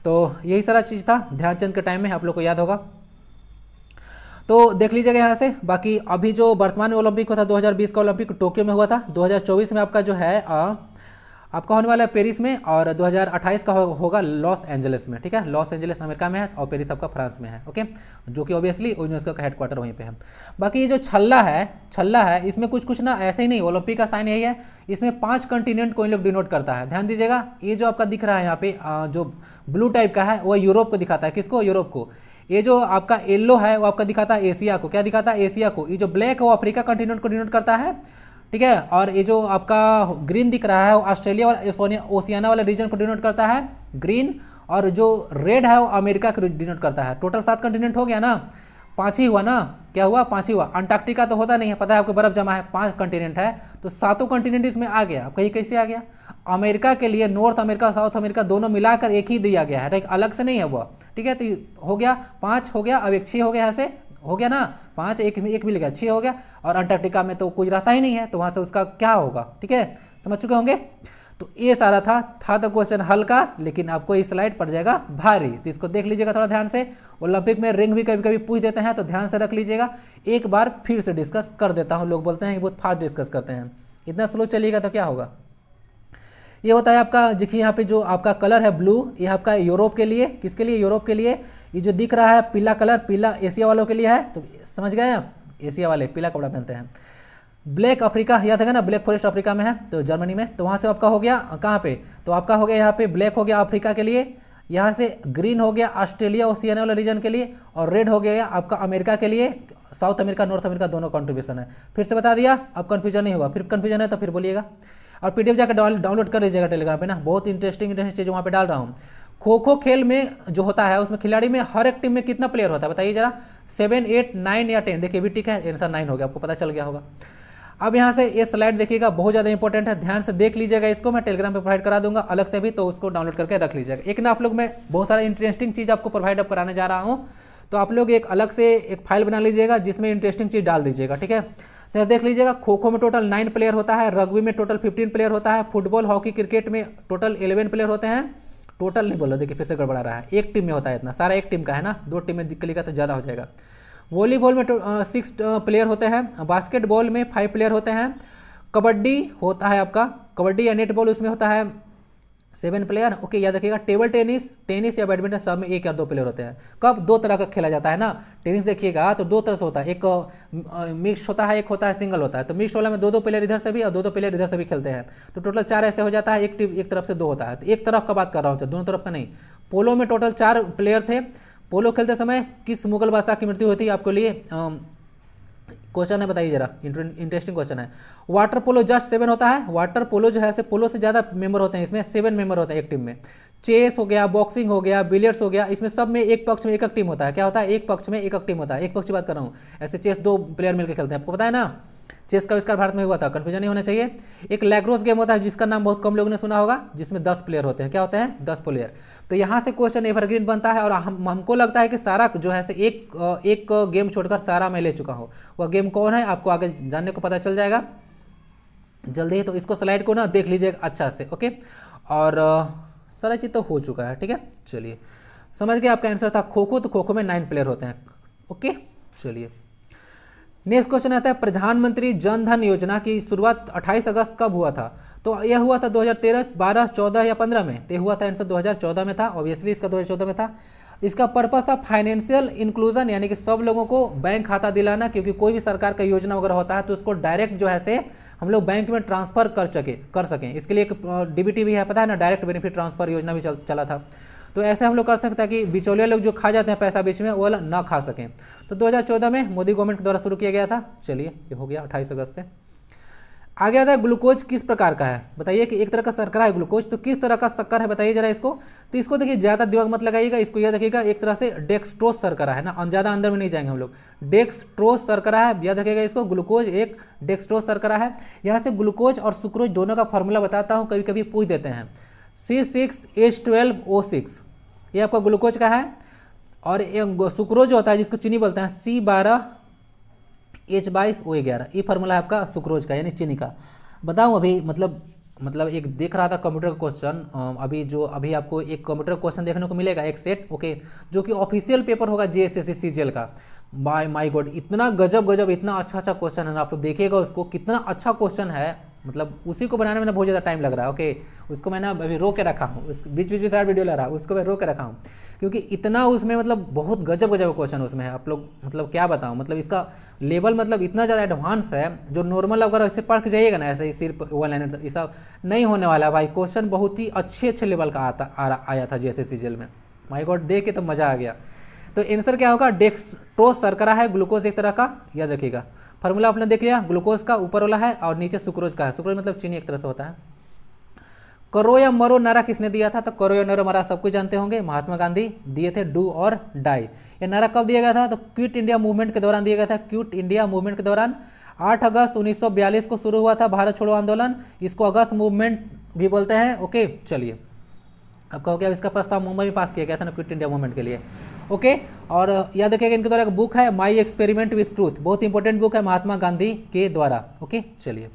Speaker 1: तो यही सारा चीज़ था ध्यानचंद के टाइम में आप लोग को याद होगा तो देख लीजिएगा यहाँ से बाकी अभी जो वर्तमान ओलंपिक हुआ था 2020 का ओलंपिक टोक्यो में हुआ था 2024 में आपका जो है आ, आपका होने वाला है पेरिस में और 2028 का हो, होगा लॉस एंजलिस में ठीक है लॉस एंजलिस अमेरिका में है और पेरिस आपका फ्रांस में है ओके जो कि ऑब्वियसली यूनेस्को का हेडक्वार्टर वहीं पे है बाकी ये जो छल्ला है छल्ला है इसमें कुछ कुछ ना ऐसे ही नहीं ओलंपिक का साइन यही है इसमें पांच कंटिनेंट को इन लोग डिनोट करता है ध्यान दीजिएगा ये जो आपका दिख रहा है यहाँ पे जो ब्लू टाइप का है वो यूरोप को दिखाता है किसको यूरोप को ये जो आपका येल्लो है वो आपका दिखाता है एशिया को क्या दिखाता है एशिया को ये जो ब्लैक है वो अफ्रीका कंटिनेंट को डिनोट करता है ठीक है और ये जो आपका ग्रीन दिख रहा है वो ऑस्ट्रेलिया और ओसियाना वाले रीजन को डिनोट करता है ग्रीन और जो रेड है वो अमेरिका को डिनोट करता है टोटल सात कंटिनेंट हो गया ना पांच ही हुआ ना क्या हुआ पांच ही हुआ अंटार्कटिका तो होता नहीं है पता है आपको बर्फ जमा है पांच कंटिनेंट है तो सातों कंटिनेंट इसमें आ गया कहीं कैसे आ गया अमेरिका के लिए नॉर्थ अमेरिका साउथ अमेरिका दोनों मिलाकर एक ही दिया गया है अलग से नहीं है वह ठीक है तो हो गया पांच हो गया अब एक छह हो गया ऐसे हो गया ना पाँच एक में एक मिल गया छः हो गया और अंटार्कटिका में तो कुछ रहता ही नहीं है तो वहाँ से उसका क्या होगा ठीक है समझ चुके होंगे तो ये सारा था था तो क्वेश्चन हल्का लेकिन आपको ये स्लाइड पड़ जाएगा भारी तो इसको देख लीजिएगा थोड़ा ध्यान से ओलंपिक में रिंग भी कभी कभी पूछ देते हैं तो ध्यान से रख लीजिएगा एक बार फिर से डिस्कस कर देता हूँ लोग बोलते हैं कि बहुत फास्ट डिस्कस करते हैं इतना स्लो चलिएगा तो क्या होगा ये होता है आपका देखिए यहाँ पे जो आपका कलर है ब्लू ये आपका यूरोप के लिए किसके लिए यूरोप के लिए ये जो दिख रहा है पीला कलर पीला एशिया वालों के लिए है तो समझ गए आप एशिया वाले पीला कपड़ा पहनते हैं ब्लैक अफ्रीका याद है ना ब्लैक फॉरेस्ट अफ्रीका में है तो जर्मनी में तो वहाँ से आपका हो गया कहाँ पे तो आपका हो गया यहाँ पे ब्लैक हो गया अफ्रीका के लिए यहाँ से ग्रीन हो गया ऑस्ट्रेलिया और सियाने वाले रीजन के लिए और रेड हो गया आपका अमेरिका के लिए साउथ अमेरिका नॉर्थ अमेरिका दोनों कॉन्ट्रीब्यूशन है फिर से बता दिया अब कन्फ्यूजन नहीं होगा फिर कन्फ्यूजन है तो फिर बोलिएगा और पीडीएफ जाकर डाउनलोड कर लीजिएगा टेलीग्राम पे ना बहुत इंटरेस्टिंग इंटरेस्टिंग चीज़ वहाँ पे डाल रहा हूँ खो खो खेल में जो होता है उसमें खिलाड़ी में हर एक टीम में कितना प्लेयर होता है बताइए जरा सेवन एट नाइन या टेन देखिए भी ठीक है आंसर नाइन हो गया आपको पता चल गया होगा अब यहाँ से ये स्लाइड देखिएगा बहुत ज़्यादा इंपॉर्टेंट है ध्यान से देख लीजिएगा इसको मैं टेलीग्राम पे प्रोवाइड करा दूंगा अलग से भी तो उसको डाउनलोड करके रख लीजिएगा एक ना आप लोग मैं बहुत सारा इंटरेस्टिंग चीज़ आपको प्रोवाइड अप कराने जा रहा हूँ तो आप लोग एक अलग से एक फाइल बना लीजिएगा जिसमें इंटरेस्टिंग चीज़ डाल दीजिएगा ठीक है तो देख लीजिएगा खो खो में टोटल नाइन प्लेयर होता है रग्बी में टोटल फिफ्टीन प्लेयर होता है फुटबॉल हॉकी क्रिकेट में टोटल एलेवन प्लेयर होते हैं टोटल नहीं रहा देखिए फिर से गड़बड़ा रहा है एक टीम में होता है इतना सारा एक टीम का है ना दो टीम में निकलेगा तो ज़्यादा हो जाएगा वॉलीबॉल में सिक्स तो, प्लेयर होते हैं बास्केटबॉल में फाइव प्लेयर होते हैं कबड्डी होता है आपका कबड्डी या नेटबॉल उसमें होता है सेवन प्लेयर ओके याद रखिएगा टेबल टेनिस टेनिस या बैडमिंटन सब में एक या दो प्लेयर होते हैं कब दो तरह का खेला जाता है ना टेनिस देखिएगा तो दो तरह से होता है एक मिक्स होता है एक होता है सिंगल होता है तो मिक्स वाला में दो दो प्लेयर इधर से भी और दो दो प्लेयर इधर से भी खेलते हैं तो टोटल चार ऐसे हो जाता है एक टीम एक तरफ से दो होता है तो एक तरफ का बात कर रहा हूँ अच्छा, दोनों तरफ का नहीं पोलो में टोटल चार प्लेयर थे पोलो खेलते समय किस मुगल बादशाह की मृत्यु होती है आपके लिए क्वेश्चन है बताइए जरा इंटरेस्टिंग क्वेश्चन है वाटर पोलो जस्ट सेवन होता है वाटर पोलो जो है से पोलो से ज़्यादा मेंबर होते हैं इसमें सेवन मेंबर होते हैं एक टीम में चेस हो गया बॉक्सिंग हो गया बिलियर्ड्स हो गया इसमें सब में एक पक्ष में एक एक टीम होता है क्या होता है एक पक्ष में एक एक टीम होता है एक पक्ष की बात कर रहा हूँ ऐसे चेस दो प्लेयर मिलकर खेलते हैं आपको पता है ना चेस का आविष्कार भारत में हुआ था कन्फ्यूजन नहीं होना चाहिए एक लैग्रोस गेम होता है जिसका नाम बहुत कम लोगों ने सुना होगा जिसमें दस प्लेयर होते हैं क्या होते हैं दस प्लेयर तो यहाँ से क्वेश्चन एवरग्रीन बनता है और हम हमको लगता है कि सारा जो है से एक एक गेम छोड़कर सारा मैं ले चुका हूँ वह गेम कौन है आपको आगे जानने को पता चल जाएगा जल्दी ही तो इसको स्लाइड को ना देख लीजिए अच्छा से ओके और सारा चीज़ तो हो चुका है ठीक है चलिए समझ गए आपका आंसर था खो खो तो खो खो में नाइन प्लेयर होते हैं ओके चलिए नेक्स्ट क्वेश्चन आता है प्रधानमंत्री जन धन योजना की शुरुआत 28 अगस्त कब हुआ था तो यह हुआ था 2013, 12, 14 या 15 में तो हुआ था आंसर 2014 में था ऑब्वियसली इसका 2014 में था इसका पर्पस था फाइनेंशियल इंक्लूजन यानी कि सब लोगों को बैंक खाता दिलाना क्योंकि कोई भी सरकार का योजना वगैरह होता है तो उसको डायरेक्ट जो है से हम लोग बैंक में ट्रांसफर कर सके कर सकें इसके लिए एक डीबीटी भी है पता है ना डायरेक्ट बेनिफिट ट्रांसफर योजना भी चल, चला था तो ऐसे हम लोग कर सकते हैं कि बिचौलिए लोग जो खा जाते हैं पैसा बीच में वो ना खा सकें तो 2014 में मोदी गवर्नमेंट के द्वारा शुरू किया गया था चलिए ये हो गया अट्ठाईस अगस्त से आगे आता है ग्लूकोज किस प्रकार का है बताइए कि एक तरह का सरकार है ग्लूकोज तो किस तरह का शक्कर है बताइए जरा इसको तो इसको देखिए ज़्यादा दिमाग मत लगाइएगा इसको यह देखिएगा एक तरह से डेक्सट्रोस सरकरा है ना अं- ज़्यादा अंदर में नहीं जाएंगे हम लोग डेक्सट्रोस सरकरा है याद रखिएगा इसको ग्लूकोज एक डेक्सट्रोस सरकरा है यहाँ से ग्लूकोज और सुक्रोज दोनों का फॉर्मूला बताता हूँ कभी कभी पूछ देते हैं C6H12O6 six H twelve O six ये आपका ग्लूकोज का है और सुक्रोज होता है जिसको चीनी बोलते हैं सी बारह एच बाईस ओ ग्यारह ये फार्मूला है आपका सुक्रोज का यानी चीनी का बताऊं अभी मतलब मतलब एक देख रहा था कंप्यूटर क्वेश्चन अभी जो अभी आपको एक कंप्यूटर क्वेश्चन देखने को मिलेगा एक सेट ओके जो कि ऑफिशियल पेपर होगा जे एस एस सी का बाय माई गॉड इतना गजब गजब इतना अच्छा अच्छा क्वेश्चन है ना आप लोग देखिएगा उसको कितना अच्छा क्वेश्चन है मतलब उसी को बनाने में ना बहुत ज़्यादा टाइम लग रहा है ओके उसको मैं ना अभी रो के रखा हूँ उस बीच बीच में सारा वीडियो ला रहा हूँ उसको मैं रो के रखा हूँ क्योंकि इतना उसमें मतलब बहुत गजब गजब क्वेश्चन उसमें है आप लोग मतलब क्या बताऊँ मतलब इसका लेवल मतलब इतना ज़्यादा एडवांस है जो नॉर्मल अगर ऐसे पढ़ के जाइएगा ना ऐसे ही सिर्फ वन लाइन तो ये सब नहीं होने वाला भाई क्वेश्चन बहुत ही अच्छे अच्छे लेवल का आता आया था जैसे सीजल में माई गॉड देख के तो मज़ा आ गया तो आंसर क्या होगा डेक्सट्रोस सरकरा है ग्लूकोज एक तरह का याद रखिएगा फार्मूला आपने देख लिया ग्लूकोज का ऊपर वाला है और नीचे सुक्रोज का है सुक्रोज मतलब चीनी एक तरह से होता है करो या मरो नारा किसने दिया था तो करो या नरो मारा सबको जानते होंगे महात्मा गांधी दिए थे डू और डाई ये नारा कब दिया गया था तो क्विट इंडिया मूवमेंट के दौरान दिया गया था क्विट इंडिया मूवमेंट के दौरान 8 अगस्त 1942 को शुरू हुआ था भारत छोड़ो आंदोलन इसको अगस्त मूवमेंट भी बोलते हैं ओके चलिए अब कहोगे अब इसका प्रस्ताव मुंबई में पास किया गया था ना क्विट इंडिया मूवमेंट के लिए ओके और याद रखिएगा इनके द्वारा एक बुक है माई एक्सपेरिमेंट विथ ट्रूथ बहुत इंपॉर्टेंट बुक है महात्मा गांधी के द्वारा ओके चलिए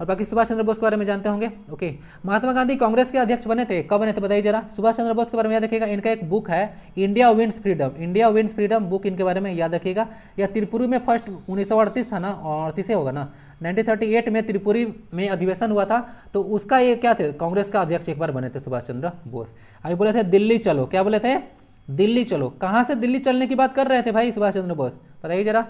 Speaker 1: और बाकी सुभाष चंद्र बोस के बारे में जानते होंगे ओके महात्मा गांधी कांग्रेस के अध्यक्ष बने थे कब बने थे बताइए जरा सुभाष चंद्र बोस के बारे में याद रखिएगा इनका एक बुक है India wins freedom India wins freedom book इनके बारे में याद रखिएगा या त्रिपुरी में फर्स्ट उन्नीस था ना अड़तीस होगा ना 1938 में त्रिपुरी में अधिवेशन हुआ था तो उसका ये क्या थे कांग्रेस का अध्यक्ष एक बार बने थे सुभाष चंद्र बोस अभी बोले थे दिल्ली चलो क्या बोले थे दिल्ली चलो कहां से दिल्ली चलने की बात कर रहे थे भाई सुभाष चंद्र बोस बताइए जरा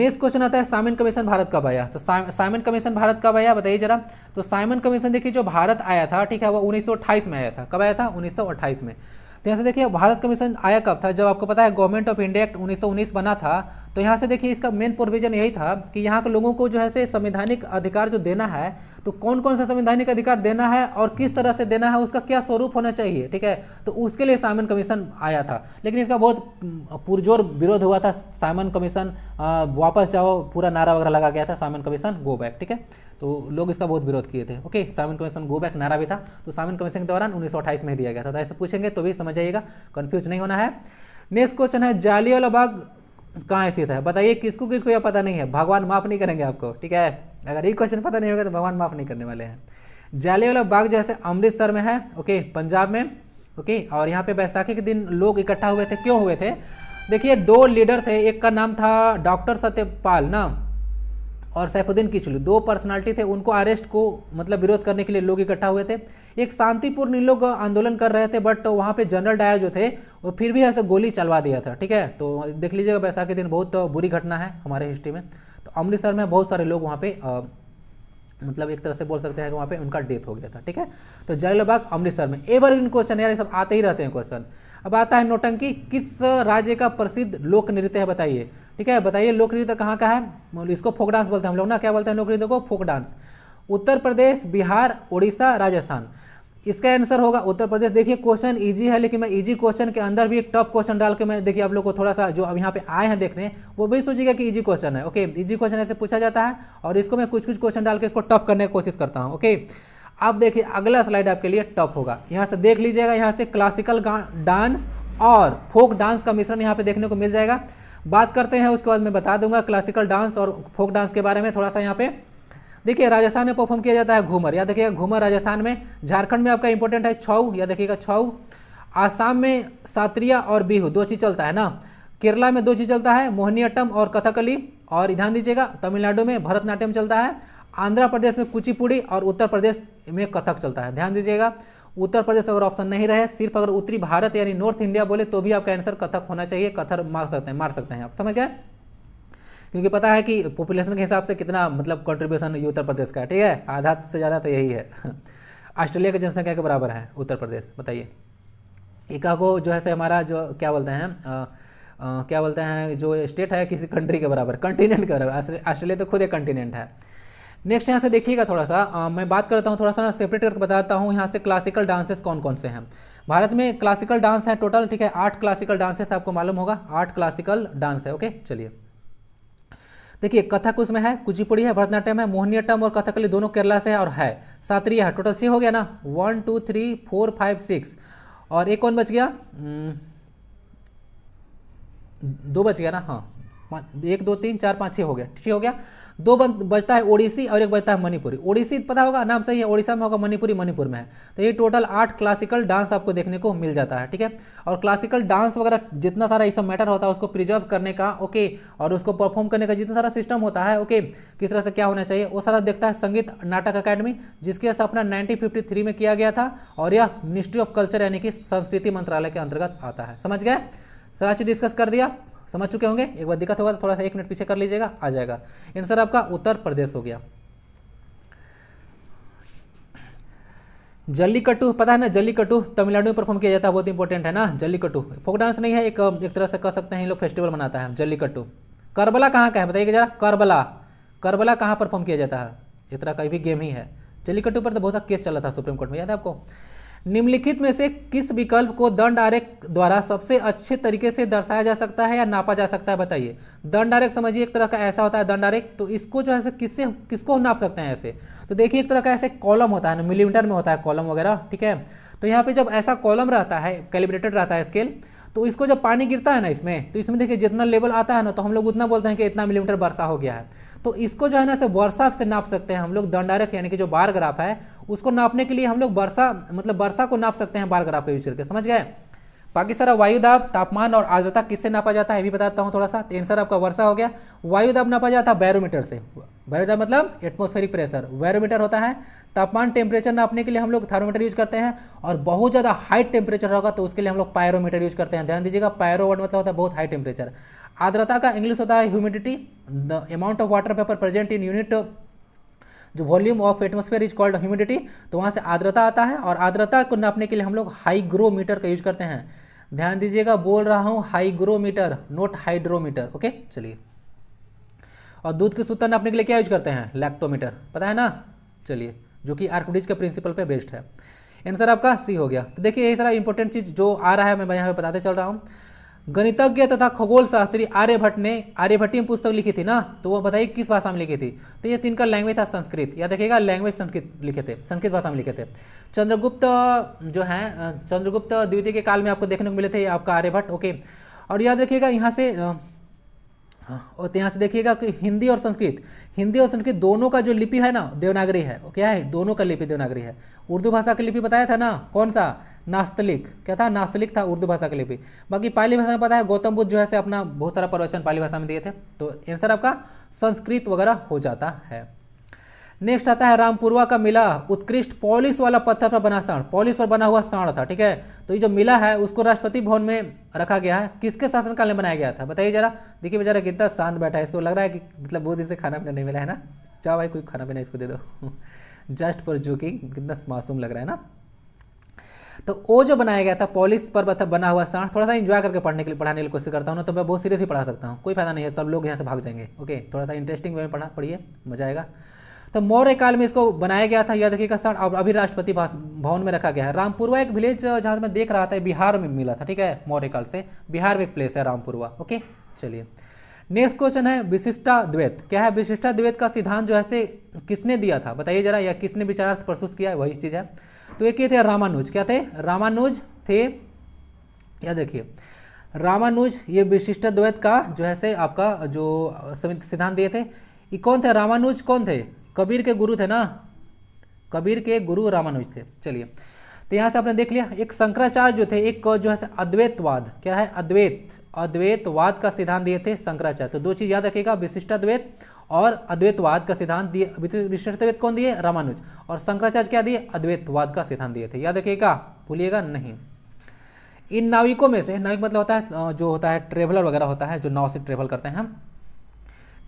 Speaker 1: नेक्स्ट क्वेश्चन आता है साइमन कमीशन भारत कब आया तो साइमन कमीशन भारत कब आया बताइए जरा तो साइमन कमीशन देखिए जो भारत आया था ठीक है वो 1928 में आया था कब आया था 1928 में तो यहाँ से देखिए भारत कमीशन आया कब था जब आपको पता है गवर्नमेंट ऑफ इंडिया एक्ट 1919 बना था तो यहाँ से देखिए इसका मेन प्रोविजन यही था कि यहाँ के लोगों को जो है से संवैधानिक अधिकार जो देना है तो कौन कौन सा संवैधानिक अधिकार देना है और किस तरह से देना है उसका क्या स्वरूप होना चाहिए ठीक है तो उसके लिए साइमन कमीशन आया था लेकिन इसका बहुत पुरजोर विरोध हुआ था साइमन कमीशन वापस जाओ पूरा नारा वगैरह लगा गया था साइमन कमीशन गो बैक ठीक है तो लोग इसका बहुत विरोध किए थे okay Simon commission go back नारा भी था तो साइमन कमीशन के दौरान उन्नीस में दिया गया था तो ऐसे पूछेंगे तो भी समझ जाइएगा कन्फ्यूज नहीं होना है नेक्स्ट क्वेश्चन है जालियावाला बाग कहाँ स्थित है बताइए किसको किसको यह पता नहीं है भगवान माफ़ नहीं करेंगे आपको ठीक है अगर ये क्वेश्चन पता नहीं होगा तो भगवान माफ़ नहीं करने वाले हैं वाला बाग जो है अमृतसर में है ओके पंजाब में ओके और यहाँ पे बैसाखी के दिन लोग इकट्ठा हुए थे क्यों हुए थे देखिए दो लीडर थे एक का नाम था डॉक्टर सत्यपाल ना और सैफुद्दीन किचलू दो पर्सनालिटी थे उनको अरेस्ट को मतलब विरोध करने के लिए लोग इकट्ठा हुए थे एक शांतिपूर्ण इन लोग आंदोलन कर रहे थे बट वहाँ पे जनरल डायर जो थे वो फिर भी ऐसे गोली चलवा दिया था ठीक है तो देख लीजिएगा वैसा के दिन बहुत बुरी घटना है हमारे हिस्ट्री में तो अमृतसर में बहुत सारे लोग वहाँ आ, मतलब एक तरह से बोल सकते हैं कि वहाँ पे उनका डेथ हो गया था ठीक है तो जलबाग अमृतसर में एवरग्रीन क्वेश्चन यार ये सब आते ही रहते हैं क्वेश्चन अब आता है नोटंकी किस राज्य का प्रसिद्ध लोक नृत्य है बताइए ठीक है बताइए लोक नृत्य कहाँ का है इसको फोक डांस बोलते हैं हम लोग ना क्या बोलते हैं लोक नृत्य को फोक डांस उत्तर प्रदेश बिहार उड़ीसा राजस्थान इसका आंसर होगा उत्तर प्रदेश देखिए क्वेश्चन इजी है लेकिन मैं इजी क्वेश्चन के अंदर भी एक टफ क्वेश्चन डाल के मैं देखिए आप लोग को थोड़ा सा जो अब यहाँ पे आए हैं देखने वो भी सोचिएगा कि इजी क्वेश्चन है ओके इजी क्वेश्चन ऐसे पूछा जाता है और इसको मैं कुछ कुछ क्वेश्चन डाल के इसको टफ करने की कोशिश करता हूँ ओके अब देखिए अगला स्लाइड आपके लिए टफ होगा यहाँ से देख लीजिएगा यहाँ से क्लासिकल डांस और फोक डांस का मिश्रण यहाँ पे देखने को मिल जाएगा बात करते हैं उसके बाद मैं बता दूंगा क्लासिकल डांस और फोक डांस के बारे में थोड़ा सा यहाँ पे देखिए राजस्थान में परफॉर्म किया जाता है घूमर या देखिएगा घूमर राजस्थान में झारखंड में आपका इंपॉर्टेंट है छऊ या देखिएगा छऊ आसाम में सात्रिया और बिहू दो चीज़ चलता है ना केरला में दो चीज़ चलता है मोहनीअट्टम और कथकली और ध्यान दीजिएगा तमिलनाडु में भरतनाट्यम चलता है आंध्र प्रदेश में कुचिपुड़ी और उत्तर प्रदेश में कथक चलता है ध्यान दीजिएगा उत्तर प्रदेश अगर ऑप्शन नहीं रहे सिर्फ अगर उत्तरी भारत यानी नॉर्थ इंडिया बोले तो भी आपका आंसर कथक होना चाहिए कथर मार सकते हैं मार सकते हैं आप समझ गए क्योंकि पता है कि पॉपुलेशन के हिसाब से कितना मतलब कंट्रीब्यूशन उत्तर प्रदेश का है ठीक है आधा से ज़्यादा तो यही है ऑस्ट्रेलिया की जनसंख्या के बराबर है उत्तर प्रदेश बताइए इका को जो है से हमारा जो क्या बोलते हैं क्या बोलते हैं जो स्टेट है किसी कंट्री के बराबर कंटिनेंट के बराबर ऑस्ट्रेलिया तो खुद एक कंटिनेंट है नेक्स्ट यहाँ से देखिएगा थोड़ा सा आ, मैं बात करता हूँ थोड़ा सा सेपरेट करके बताता हूँ यहाँ से क्लासिकल डांसेस कौन कौन से हैं भारत में क्लासिकल डांस है टोटल ठीक है आठ क्लासिकल डांसेस आपको मालूम होगा आठ क्लासिकल डांस है ओके चलिए देखिए कथक उसमें है कुचिपुड़ी है भरतनाट्यम है मोहनियटम और कथकली दोनों केरला से है और है सातरिया है टोटल सी हो गया ना one two three four five six और एक कौन बच गया हम्म, दो बच गया ना हाँ एक दो तीन चार पाँच छः हो गया छः हो गया दो बजता है ओडिसी और एक बजता है मणिपुरी ओडिसी पता होगा नाम सही है ओडिशा में होगा मणिपुरी मणिपुर में है तो ये टोटल आठ क्लासिकल डांस आपको देखने को मिल जाता है ठीक है और क्लासिकल डांस वगैरह जितना सारा ये सब मैटर होता है उसको प्रिजर्व करने का ओके और उसको परफॉर्म करने का जितना सारा सिस्टम होता है ओके किस तरह से क्या होना चाहिए वो सारा देखता है संगीत नाटक जिसके जिसकी स्थापना नाइनटीन में किया गया था और यह मिनिस्ट्री ऑफ कल्चर यानी कि संस्कृति मंत्रालय के अंतर्गत आता है समझ गए सारा चीज डिस्कस कर दिया समझ चुके होंगे एक बार दिक्कत होगा तो थोड़ा सा एक मिनट पीछे कर लीजिएगा आ जाएगा आंसर आपका उत्तर प्रदेश हो गया जल्लीकट्टू पता है ना जल्लीकट्टू तमिलनाडु में परफॉर्म किया जाता है बहुत इंपॉर्टेंट है ना जल्लीकट्टू फोक डांस नहीं है एक एक तरह से कह सकते हैं लोग फेस्टिवल मनाता है जल्लीकट्टू करबला कहाँ का है बताइए जरा करबला करबला कहाँ परफॉर्म किया जाता है इतना तरह का भी गेम ही है जल्लीकट्टू पर तो बहुत सा केस चला था सुप्रीम कोर्ट में याद है आपको निम्नलिखित में से किस विकल्प को दंड आरेख द्वारा सबसे अच्छे तरीके से दर्शाया जा सकता है या नापा जा सकता है बताइए दंड आरेख समझिए एक तरह का ऐसा होता है दंड आरेख तो इसको जो है किससे किसको नाप सकते हैं ऐसे तो देखिए एक तरह का ऐसे कॉलम होता है ना मिलीमीटर में होता है कॉलम वगैरह ठीक है तो यहाँ पे जब ऐसा कॉलम रहता है कैलिब्रेटेड रहता है स्केल तो इसको जब पानी गिरता है ना इसमें तो इसमें देखिए जितना लेवल आता है ना तो हम लोग उतना बोलते हैं कि इतना मिलीमीटर वर्षा हो गया है तो इसको जो है ना वर्षा से नाप सकते हैं हम लोग दंडारक यानी कि जो बार ग्राफ है उसको नापने के लिए हम लोग वर्षा मतलब वर्षा को नाप सकते हैं बार ग्राफ का यूज करके समझ गए बाकी सारा वायुदाब तापमान और आर्द्रता किससे नापा जाता है भी बताता हूँ थोड़ा सा आंसर तो आपका वर्षा हो गया वायुदाब नापा जाता है बैरोमीटर से बैरोमीटर मतलब एटमोस्फेरिक प्रेशर बैरोमीटर होता है तापमान टेम्परेचर नापने के लिए हम लोग थर्मोमीटर यूज करते हैं और बहुत ज़्यादा हाई टेम्परेचर होगा तो उसके लिए हम लोग पायरोमीटर यूज करते हैं ध्यान दीजिएगा पायरो वर्ड मतलब होता है बहुत हाई टेम्परेचर आर्द्रता का इंग्लिश होता है humidity the amount of water vapour present in unit जो volume of atmosphere is called humidity तो वहाँ से आर्द्रता आता है और आर्द्रता को नापने के लिए हम लोग हाइग्रोमीटर का यूज करते हैं ध्यान दीजिएगा बोल रहा हूँ हाइग्रोमीटर नोट हाइड्रोमीटर ओके चलिए और दूध की सूत्र नापने के लिए क्या यूज करते हैं लैक्टोमीटर पता है ना चलिए जो कि आर्कडिज के प्रिंसिपल पे बेस्ड है आंसर आपका सी हो गया तो देखिए यही सारा इंपॉर्टेंट चीज़ जो आ रहा है मैं यहाँ पे बताते चल रहा हूँ गणितज्ञ तथा खगोल शास्त्री आर्यभट्ट ने आर्यभट्टी में पुस्तक लिखी थी ना तो वो बताइए किस भाषा में लिखी थी तो ये तीन का लैंग्वेज था संस्कृत या देखिएगा लैंग्वेज संस्कृत लिखे थे संस्कृत भाषा में लिखे थे चंद्रगुप्त जो है चंद्रगुप्त द्वितीय के काल में आपको देखने को मिले थे आपका आर्यभट्ट ओके और याद रखिएगा यहाँ से हाँ, और तो यहाँ से देखिएगा कि हिंदी और संस्कृत हिंदी और संस्कृत दोनों का जो लिपि है ना देवनागरी है क्या है दोनों का लिपि देवनागरी है उर्दू भाषा की लिपि बताया था ना कौन सा नास्तलिक क्या था नास्तलिक था उर्दू भाषा की लिपि बाकी पाली भाषा में पता है गौतम बुद्ध जो है से अपना बहुत सारा प्रवचन पाली भाषा में दिए थे तो आंसर आपका संस्कृत वगैरह हो जाता है नेक्स्ट आता है रामपुरवा का मिला उत्कृष्ट पॉलिस वाला पत्थर पर बना साण पॉलिस पर बना हुआ साण था ठीक है तो ये जो मिला है उसको राष्ट्रपति भवन में रखा गया है किसके शासनकाल में बनाया गया था बताइए जरा देखिए बेचारा कितना शांत बैठा है इसको लग रहा है कि मतलब बहुत दिन से खाना पीना नहीं मिला है ना चाह भाई कोई खाना पीना इसको दे दो जस्ट फॉर जोकिंग कितना मासूम लग रहा है ना तो वो जो बनाया गया था पॉलिस पर मतलब बना हुआ साण थोड़ा सा इंजॉय करके पढ़ने के लिए पढ़ाने की कोशिश करता हूँ तो मैं बहुत सीरियसली पढ़ा सकता हूँ कोई फायदा नहीं है सब लोग यहाँ से भाग जाएंगे ओके थोड़ा सा इंटरेस्टिंग वे में पढ़ा पढ़िए मजा आएगा तो मौर्य काल में इसको बनाया गया था यह देखिएगा सर अभी राष्ट्रपति भवन में रखा गया है रामपुरवा एक विलेज जहाँ मैं देख रहा था बिहार में मिला था ठीक है मौर्य काल से बिहार में एक प्लेस है रामपुरवा ओके चलिए नेक्स्ट क्वेश्चन है विशिष्टा द्वैत क्या है विशिष्टा द्वैत का सिद्धांत जो है से किसने दिया था बताइए जरा या किसने विचारार्थ प्रस्तुत किया है वही चीज़ है तो ये थे रामानुज क्या थे रामानुज थे याद रखिए रामानुज ये विशिष्ट द्वैत का जो है से आपका जो सिद्धांत दिए थे ये कौन थे रामानुज कौन थे कबीर के गुरु थे ना कबीर के गुरु रामानुज थे चलिए तो यहाँ से आपने देख लिया एक शंकराचार्य जो थे एक जो है अद्वैतवाद क्या है अद्वैत अद्वैतवाद का सिद्धांत दिए थे शंकराचार्य तो दो चीज़ याद रखिएगा विशिष्ट अद्वैत और अद्वैतवाद का सिद्धांत दिए विशिष्ट अद्वैत कौन दिए रामानुज और शंकराचार्य क्या दिए अद्वैतवाद का सिद्धांत दिए थे याद रखिएगा भूलिएगा नहीं इन नाविकों में से नाविक मतलब होता है जो होता है ट्रेवलर वगैरह होता है जो नाव से ट्रेवल करते हैं हम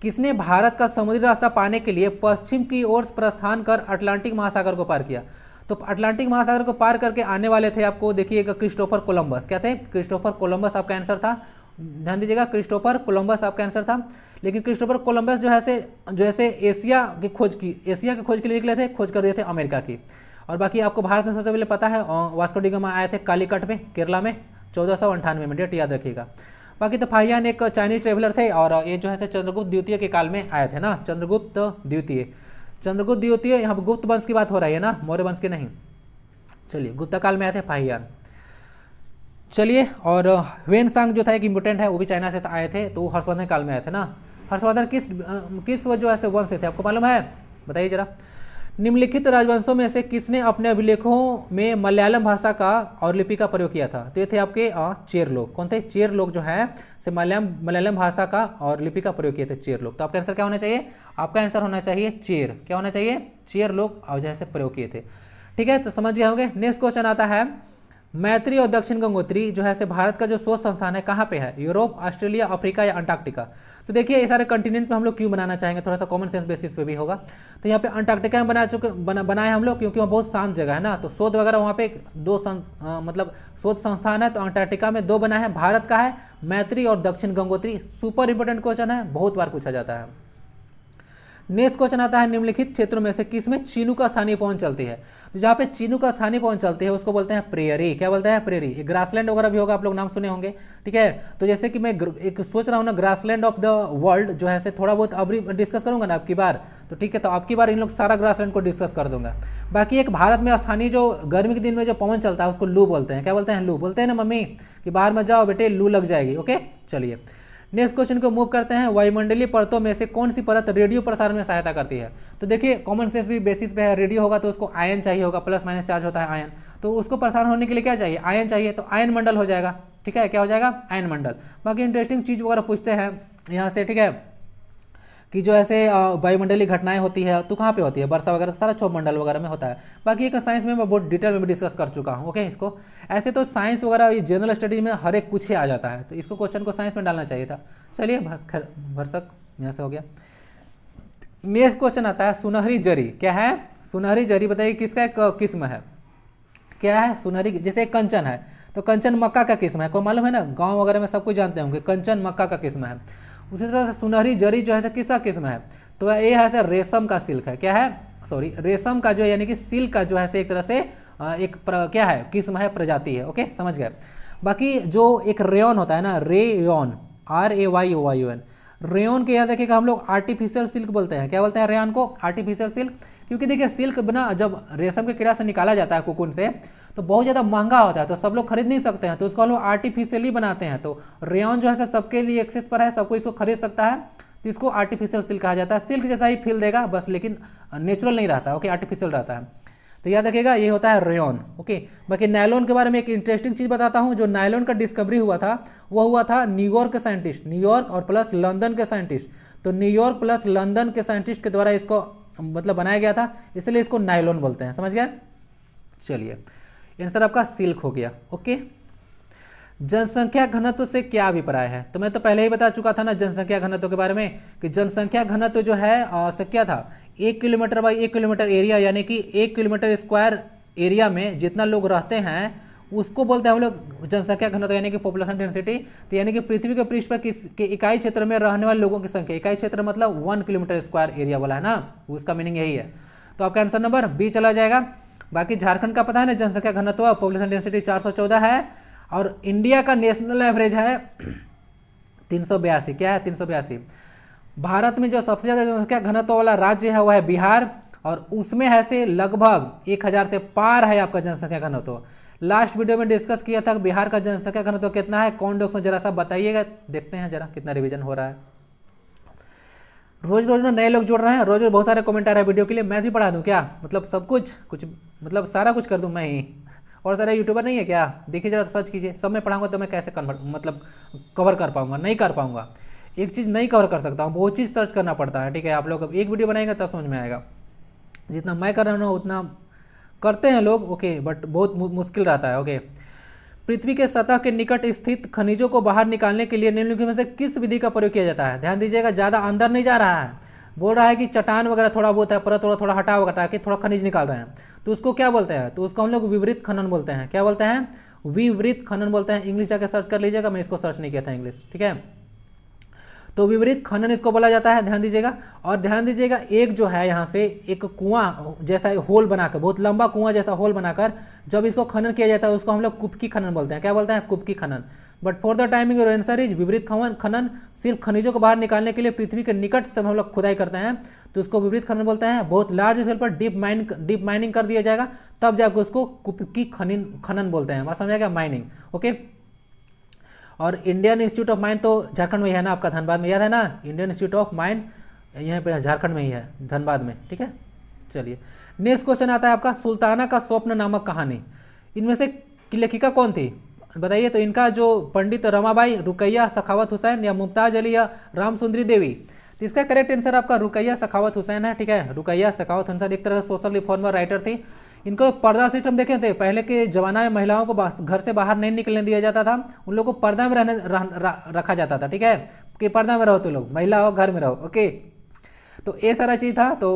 Speaker 1: किसने भारत का समुद्री रास्ता पाने के लिए पश्चिम की ओर प्रस्थान कर अटलांटिक महासागर को पार किया तो अटलांटिक महासागर को पार करके आने वाले थे आपको देखिएगा क्रिस्टोफर कोलंबस क्या थे क्रिस्टोफर कोलंबस आपका आंसर था ध्यान दीजिएगा क्रिस्टोफर कोलंबस आपका आंसर था लेकिन क्रिस्टोफर कोलंबस जो है से जो है से एशिया की खोज की एशिया की खोज के लिए निकले थे खोज कर दिए थे अमेरिका की और बाकी आपको भारत में सबसे पहले पता है वास्को आए थे कालीकट में केरला में चौदह सौ अंठानवे में डेट याद रखिएगा बाकी तो फाहियान एक चाइनीज ट्रेवलर थे और ये जो है चंद्रगुप्त द्वितीय के काल में आए थे ना चंद्रगुप्त द्वितीय चंद्रगुप्त द्वितीय यहाँ गुप्त वंश की बात हो रही है ना मौर्य वंश की नहीं चलिए गुप्ता काल में आए थे फाहियान चलिए और वेन सांग जो था एक इम्पोर्टेंट है वो भी चाइना से तो आए थे तो हर्षवर्धन काल में आए थे ना हर्षवर्धन किस किस जो है वंश से थे आपको मालूम है बताइए जरा निम्नलिखित राजवंशों में से किसने अपने अभिलेखों में मलयालम भाषा का और लिपि का प्रयोग किया था तो ये थे आपके चेर लोग कौन थे चेर लोग जो हैं से मलयालम मलयालम भाषा का और लिपि का प्रयोग किए थे चेर लोग तो आपका आंसर क्या होना चाहिए आपका आंसर होना चाहिए चेर क्या होना चाहिए चेर लोग अवजय से प्रयोग किए थे ठीक है तो समझ गए होंगे नेक्स्ट क्वेश्चन आता है मैत्री और दक्षिण गंगोत्री जो है से भारत का जो शोध संस्थान है कहाँ पे है यूरोप ऑस्ट्रेलिया अफ्रीका या अंटार्कटिका तो देखिए ये सारे कंटिनेंट पे हम लोग क्यों बनाना चाहेंगे थोड़ा सा कॉमन सेंस बेसिस पे भी होगा तो यहाँ पे अंटार्कटिका में बना चुके बना बनाए हम लोग क्योंकि वहाँ बहुत शांत जगह है ना तो शोध वगैरह वहाँ पे दो सं, आ, मतलब शोध संस्थान है तो अंटार्कटिका में दो बनाए हैं भारत का है मैत्री और दक्षिण गंगोत्री सुपर इंपॉर्टेंट क्वेश्चन है बहुत बार पूछा जाता है नेक्स्ट क्वेश्चन आता है निम्नलिखित क्षेत्रों में से किस में चीनू का स्थानीय पवन चलती है तो जहाँ पे चीनू का स्थानीय पवन चलती है उसको बोलते हैं प्रेयरी क्या बोलते हैं प्रेयरी ग्रासलैंड वगैरह भी होगा आप लोग नाम सुने होंगे ठीक है तो जैसे कि मैं एक सोच रहा हूँ ना ग्रासलैंड ऑफ द वर्ल्ड जो है से थोड़ा बहुत अभी डिस्कस करूंगा ना आपकी बार तो ठीक है तो आपकी बार इन लोग सारा ग्रासलैंड को डिस्कस कर दूंगा बाकी एक भारत में स्थानीय जो गर्मी के दिन में जो पवन चलता है उसको लू बोलते हैं क्या बोलते हैं लू बोलते हैं ना मम्मी कि बाहर में जाओ बेटे लू लग जाएगी ओके चलिए नेक्स्ट क्वेश्चन को मूव करते हैं वायुमंडलीय परतों में से कौन सी परत रेडियो प्रसारण में सहायता करती है तो देखिए कॉमन सेंस भी बेसिस पे है रेडियो होगा तो उसको आयन चाहिए होगा प्लस माइनस चार्ज होता है आयन तो उसको प्रसारण होने के लिए क्या चाहिए आयन चाहिए तो आयन मंडल हो जाएगा ठीक है क्या हो जाएगा आयन मंडल बाकी इंटरेस्टिंग चीज़ वगैरह पूछते हैं यहाँ से ठीक है कि जो ऐसे वायुमंडलीय घटनाएं होती है तो कहाँ पे होती है वर्षा वगैरह सारा छो मंडल वगैरह में होता है बाकी एक साइंस में मैं बहुत डिटेल में भी डिस्कस कर चुका हूँ ओके इसको ऐसे तो साइंस वगैरह ये जनरल स्टडीज में हर एक कुछ ही आ जाता है तो इसको क्वेश्चन को साइंस में डालना चाहिए था चलिए भरसक यहाँ से हो गया नेक्स्ट क्वेश्चन आता है सुनहरी जरी क्या है सुनहरी जरी बताइए किसका एक किस्म है क्या है सुनहरी जैसे एक कंचन है तो कंचन मक्का का किस्म है कोई मालूम है ना गांव वगैरह में सब कुछ जानते होंगे कंचन मक्का का किस्म है उसी तरह से सुनहरी जरी जो है किसका किस्म है तो ये है से रेशम का सिल्क है क्या है सॉरी रेशम का जो यानी कि सिल्क का जो है से एक तरह से एक प्र, क्या है किस्म है प्रजाति है ओके समझ गए बाकी जो एक रेयन होता है ना रे rayon R A Y Y O N rayon के याद रखिएगा हम लोग आर्टिफिशियल सिल्क बोलते हैं क्या बोलते हैं रेयन को आर्टिफिशियल सिल्क क्योंकि देखिए सिल्क बना जब रेशम के कीड़ा से निकाला जाता है कुकुन से तो बहुत ज़्यादा महंगा होता है तो सब लोग खरीद नहीं सकते हैं तो उसको हम लोग आर्टिफिशियली बनाते हैं तो रेयन जो है सबके लिए एक्सेस पर है सबको इसको खरीद सकता है तो इसको आर्टिफिशियल सिल्क कहा जाता है सिल्क जैसा ही फील देगा बस लेकिन नेचुरल नहीं रहता ओके आर्टिफिशियल रहता है तो याद रखिएगा ये होता है रेयन ओके बाकी नायलॉन के बारे में एक इंटरेस्टिंग चीज़ बताता हूँ जो नायलॉन का डिस्कवरी हुआ था वो हुआ था न्यूयॉर्क के साइंटिस्ट न्यूयॉर्क और प्लस लंदन के साइंटिस्ट तो न्यूयॉर्क प्लस लंदन के साइंटिस्ट के द्वारा इसको मतलब बनाया गया था इसलिए इसको नायलोन बोलते हैं समझ गया चलिए आंसर आपका सिल्क हो गया ओके जनसंख्या घनत्व से क्या अभिप्राय है तो मैं तो पहले ही बता चुका था ना जनसंख्या घनत्व के बारे में कि जनसंख्या घनत्व जो है आ, क्या था एक किलोमीटर बाई एक किलोमीटर एरिया यानी कि एक किलोमीटर स्क्वायर एरिया में जितना लोग रहते हैं उसको बोलते हैं हम लोग जनसंख्या घनत्व यानी कि पॉपुलेशन डेंसिटी तो यानी कि पृथ्वी के पृष्ठ पर किस इकाई क्षेत्र में रहने वाले लोगों की संख्या इकाई क्षेत्र मतलब वन किलोमीटर स्क्वायर एरिया वाला है ना उसका मीनिंग यही है तो आपका आंसर नंबर बी चला जाएगा बाकी झारखंड का पता है ना जनसंख्या घनत्व पॉपुलेशन डेंसिटी 414 है और इंडिया का नेशनल एवरेज है तीन क्या है तीन भारत में जो सबसे ज़्यादा जनसंख्या घनत्व वाला राज्य है वह है बिहार और उसमें है से लगभग एक हज़ार से पार है आपका जनसंख्या घनत्व लास्ट वीडियो में डिस्कस किया था बिहार का जनसंख्या घनत्व कितना है कौन डॉक्स में जरा सा बताइएगा देखते हैं जरा कितना रिविजन हो रहा है रोज रोज ना नए लोग जुड़ रहे हैं रोज रोज बहुत सारे कमेंट आ रहे हैं वीडियो के लिए मैं भी पढ़ा दूँ क्या मतलब सब कुछ कुछ मतलब सारा कुछ कर दूँ मैं ही और सारे यूट्यूबर नहीं है क्या देखिए जरा सर्च कीजिए सब मैं पढ़ाऊँगा तो मैं कैसे कन्वर्ट मतलब कवर कर पाऊँगा नहीं कर पाऊँगा एक चीज़ नहीं कवर कर सकता हूँ बहुत चीज़ सर्च करना पड़ता है ठीक है आप लोग अब एक वीडियो बनाएंगे तब समझ में आएगा जितना मैं कर रहा हूँ उतना करते हैं लोग ओके बट बहुत मुश्किल रहता है ओके पृथ्वी के सतह के निकट स्थित खनिजों को बाहर निकालने के लिए निम्नलिखित में से किस विधि का प्रयोग किया जाता है ध्यान दीजिएगा ज़्यादा अंदर नहीं जा रहा है बोल रहा है कि चट्टान वगैरह थोड़ा बहुत है परत थोड़ा थोड़ा हटा वटा के थोड़ा खनिज निकाल रहे हैं तो उसको क्या बोलते हैं तो उसको हम लोग विवृत खनन बोलते हैं क्या बोलते हैं विवृत खनन बोलते हैं इंग्लिश जाकर सर्च कर लीजिएगा मैं इसको सर्च नहीं किया था इंग्लिश ठीक है तो विपरीत खनन इसको बोला जाता है ध्यान दीजिएगा और ध्यान दीजिएगा एक जो है यहाँ से एक कुआं जैसा होल बनाकर बहुत लंबा कुआं जैसा होल बनाकर जब इसको खनन किया जाता है उसको हम लोग कुपकी खनन बोलते हैं क्या बोलते हैं कुपकी खनन but for the timing your answer is विपरीत खनन खनन सिर्फ खनिजों को बाहर निकालने के लिए पृथ्वी के निकट से हम लोग खुदाई करते हैं तो उसको विपरीत खनन बोलते हैं बहुत लार्ज स्केल पर डीप माइन डीप माइनिंग कर दिया जाएगा तब जाकर उसको कुपकी खनन खनन बोलते हैं समझ आ गया माइनिंग ओके और इंडियन इंस्टीट्यूट ऑफ माइंड तो झारखंड में ही है ना आपका धनबाद में याद है ना इंडियन इंस्टीट्यूट ऑफ माइंड यहाँ पे झारखंड में ही है धनबाद में ठीक है चलिए नेक्स्ट क्वेश्चन आता है आपका सुल्ताना का स्वप्न नामक कहानी इनमें से लेखिका कौन थी बताइए तो इनका जो पंडित रमाबाई रुकैया सखावत हुसैन या मुमताज अली या राम सुंदरी देवी तो इसका करेक्ट आंसर आपका रुकैया सखावत हुसैन है ठीक है रुकैया सखावत हुसैन एक तरह से सोशल रिफॉर्मर राइटर थी इनको पर्दा सिस्टम देखे थे तो पहले के ज़माना में महिलाओं को घर से बाहर नहीं निकलने दिया जाता था उन लोगों को पर्दा में रहने रह, रह, रखा जाता था ठीक है कि पर्दा में रहो तो लोग महिला हो घर में रहो ओके तो ये सारा चीज़ था तो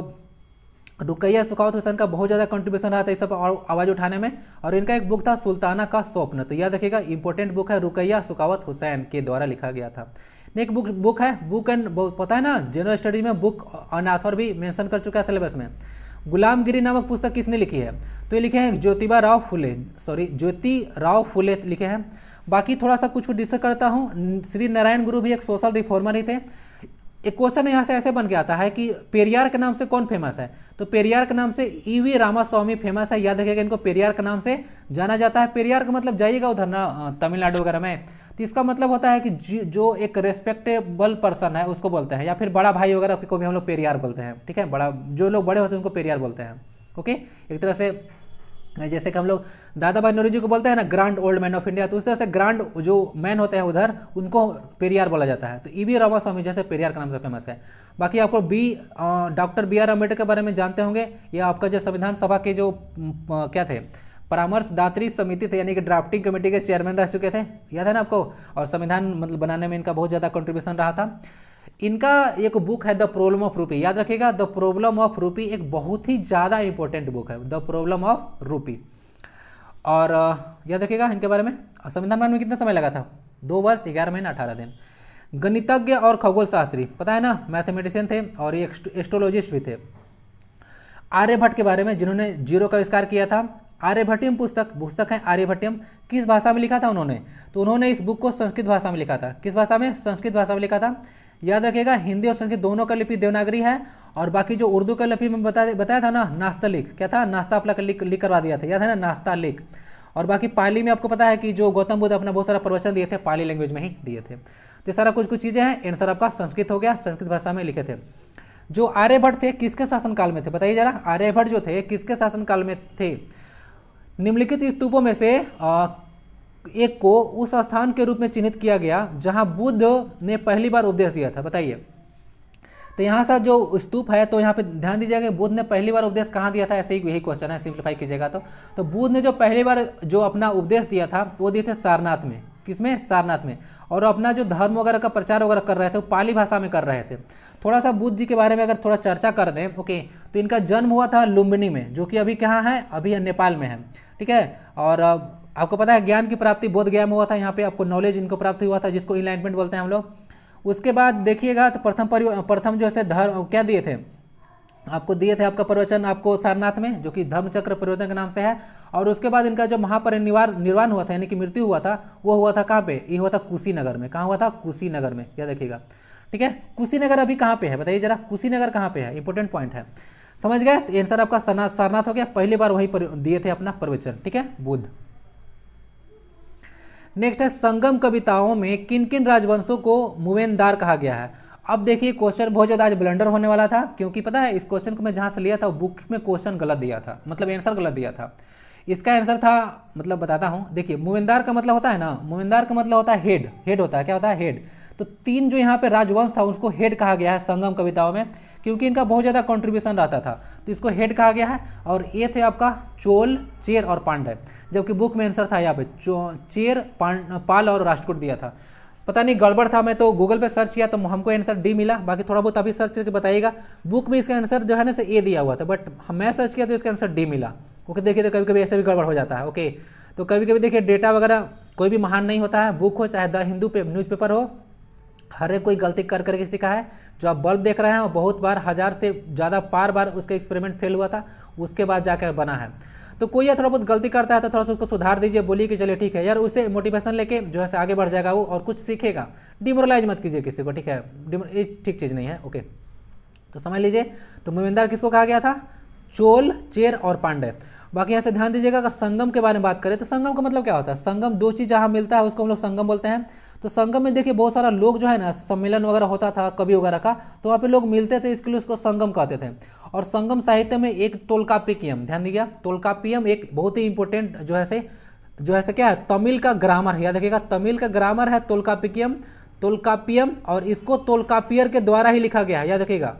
Speaker 1: रुकैया सुखावत हुसैन का बहुत ज़्यादा कंट्रीब्यूशन रहा था इस सब आवाज़ उठाने में और इनका एक बुक था सुल्ताना का स्वप्न तो यह देखिएगा इंपॉर्टेंट बुक है रुकैया सुखावत हुसैन के द्वारा लिखा गया था नेक्स्ट बुक बुक है बुक एंड पता है ना जनरल स्टडी में बुक ऑन आथर भी मेंशन कर चुका है सिलेबस में गुलामगिरी नामक पुस्तक किसने लिखी है तो ये लिखे हैं ज्योतिबा राव फुले सॉरी ज्योति राव फुले लिखे हैं बाकी थोड़ा सा कुछ डिस्कस करता हूँ श्री नारायण गुरु भी एक सोशल रिफॉर्मर ही थे एक क्वेश्चन यहाँ से ऐसे बन के आता है कि पेरियार के नाम से कौन फेमस है तो पेरियार के नाम से E e V Ramaswamy famous है याद रखिएगा इनको पेरियार के नाम से जाना जाता है पेरियार का मतलब जाइएगा उधर ना तमिलनाडु वगैरह में तो इसका मतलब होता है कि जो एक रेस्पेक्टेबल पर्सन है उसको बोलते हैं या फिर बड़ा भाई वगैरह को भी हम लोग पेरियार बोलते हैं ठीक है बड़ा जो लोग बड़े होते हैं उनको पेरियार बोलते हैं ओके एक तरह से जैसे कि हम लोग दादा भाई जी को बोलते हैं ना grand old man of India तो उस तरह से ग्रांड जो मैन होते हैं उधर उनको पेरियार बोला जाता है तो E e V Ramaswamy जैसे पेरियार का नाम से फेमस है बाकी आपको B doctor B R Ambedkar के बारे में जानते होंगे या आपका जो संविधान सभा के जो क्या थे परामर्शदात्री समिति थे यानी कि ड्राफ्टिंग कमेटी के चेयरमैन रह चुके थे याद है ना आपको और संविधान मतलब बनाने में इनका बहुत ज़्यादा कंट्रीब्यूशन रहा था इनका एक बुक है द प्रॉब्लम ऑफ रूपी याद रखिएगा द प्रॉब्लम ऑफ रूपी एक बहुत ही ज़्यादा इंपॉर्टेंट बुक है द प्रॉब्लम ऑफ रूपी और याद रखिएगा इनके बारे में संविधान बनाने में कितना समय लगा था दो वर्ष ग्यारह महीना अठारह दिन गणितज्ञ और खगोल शास्त्री पता है ना मैथमेटिशियन थे और ये एस्ट्रोलॉजिस्ट भी थे आर्यभट्ट के बारे में जिन्होंने जीरो का आविष्कार किया था आर्यभट्टियम पुस्तक पुस्तक है आर्यभट्टियम किस भाषा में लिखा था उन्होंने तो उन्होंने इस बुक को संस्कृत भाषा में लिखा था किस भाषा में संस्कृत भाषा में लिखा था याद रखिएगा हिंदी और संस्कृत दोनों का लिपि देवनागरी है और बाकी जो उर्दू का लिपि में बता बताया था ना नाश्ता लिख क्या था नाश्ता अपना लिख लिख करवा दिया था याद है ना नाश्ता लिख और बाकी पाली में आपको पता है कि जो गौतम बुद्ध अपना बहुत सारा प्रवचन दिए थे पाली लैंग्वेज में ही दिए थे तो सारा कुछ कुछ चीज़ें हैं एंसर आपका संस्कृत हो गया संस्कृत भाषा में लिखे थे जो आर्यभट्ट थे किसके शासनकाल में थे बताइए जरा आर्यभट्ट जो थे किसके शासनकाल में थे निम्नलिखित स्तूपों में से आ, एक को उस स्थान के रूप में चिन्हित किया गया जहां बुद्ध ने पहली बार उपदेश दिया था बताइए तो यहाँ सा जो स्तूप है तो यहाँ पे ध्यान दीजिएगा बुद्ध ने पहली बार उपदेश कहाँ दिया था ऐसे ही यही क्वेश्चन है सिंप्लीफाई कीजिएगा तो तो बुद्ध ने जो पहली बार जो अपना उपदेश दिया था वो दिए थे सारनाथ में किसमें सारनाथ में और अपना जो धर्म वगैरह का प्रचार वगैरह कर रहे थे वो पाली भाषा में कर रहे थे थोड़ा सा बुद्ध जी के बारे में अगर थोड़ा चर्चा कर दें ओके तो इनका जन्म हुआ था लुम्बिनी में जो कि अभी कहाँ है अभी नेपाल में है ठीक है और आपको पता है ज्ञान की प्राप्ति बोध ज्ञान हुआ था यहाँ पे आपको नॉलेज इनको प्राप्त हुआ था जिसको इनलाइटमेंट बोलते हैं हम लोग उसके बाद देखिएगा तो प्रथम प्रथम जो है धर्म क्या दिए थे आपको दिए थे आपका प्रवचन आपको सारनाथ में जो कि धर्मचक्र परिवर्तन के नाम से है और उसके बाद इनका जो महापरिनिवार निर्वाण हुआ था यानी कि मृत्यु हुआ था वो हुआ था कहाँ पे ये हुआ था कुशीनगर में कहाँ हुआ था कुशीनगर में यह देखिएगा ठीक है कुशीनगर अभी कहाँ पे है बताइए जरा कुशीनगर कहाँ पे है इंपॉर्टेंट पॉइंट है समझ गए तो आंसर आपका सारनाथ सारनाथ हो गया पहली बार वही दिए थे अपना प्रवचन ठीक है बुद्ध नेक्स्ट है संगम कविताओं में किन किन राजवंशों को मुवेंदार कहा गया है अब देखिए क्वेश्चन बहुत ज़्यादा आज ब्लेंडर होने वाला था क्योंकि पता है इस क्वेश्चन को मैं जहां से लिया था बुक में क्वेश्चन गलत दिया था मतलब आंसर गलत दिया था इसका आंसर था मतलब बताता हूँ देखिए मुवेंदार का मतलब होता है ना मुवेंदार का मतलब होता है हेड हेड होता है क्या होता है हेड तो तीन जो यहाँ पे राजवंश था उसको हेड कहा गया है संगम कविताओं में क्योंकि इनका बहुत ज़्यादा कंट्रीब्यूशन रहता था तो इसको हेड कहा गया है और ये थे आपका चोल चेर और पांडे जबकि बुक में आंसर था यहाँ पे चेर पाल और राष्ट्रकूट दिया था पता नहीं गड़बड़ था मैं तो गूगल पे सर्च किया तो हमको आंसर डी मिला बाकी थोड़ा बहुत अभी सर्च करके बताइएगा बुक में इसका आंसर जो है ना ए दिया हुआ था बट मैं सर्च किया तो इसका आंसर डी मिला ओके देखिए तो कभी कभी ऐसे भी गड़बड़ हो जाता है ओके तो कभी कभी देखिए डेटा वगैरह कोई भी महान नहीं होता है बुक हो चाहे द हिंदू पे न्यूज़पेपर हो हर एक कोई गलती कर करके सीखा है जो आप बल्ब देख रहे हैं वो बहुत बार हज़ार से ज़्यादा पार बार उसका एक्सपेरिमेंट फेल हुआ था उसके बाद जाकर बना है तो कोई थोड़ा बहुत गलती करता है तो थोड़ा सा उसको सुधार दीजिए बोलिए कि चलिए ठीक है यार उसे मोटिवेशन लेके जो है आगे बढ़ जाएगा वो और कुछ सीखेगा डिमोरलाइज मत कीजिए किसी को ठीक है ये ठीक चीज़ नहीं है ओके तो समझ लीजिए तो मुमिंदार किसको कहा गया था चोल चेर और पांडे बाकी यहाँ से ध्यान दीजिएगा अगर संगम के बारे में बात करें तो संगम का मतलब क्या होता है संगम दो चीज़ जहाँ मिलता है उसको हम लोग संगम बोलते हैं तो संगम में देखिए बहुत सारा लोग जो है ना सम्मेलन वगैरह होता था कवि वगैरह का तो वहाँ पे लोग मिलते थे इसके लिए उसको संगम कहते थे और संगम साहित्य में एक तोलकापिकियम ध्यान तोलका पीएम एक बहुत ही इंपॉर्टेंट जो है से जो है से क्या है तमिल का ग्रामर है याद रखिएगा तमिल का ग्रामर है तोलकापिकियम तोलकापियम और इसको तोलकापियर के द्वारा ही लिखा गया है याद रखिएगा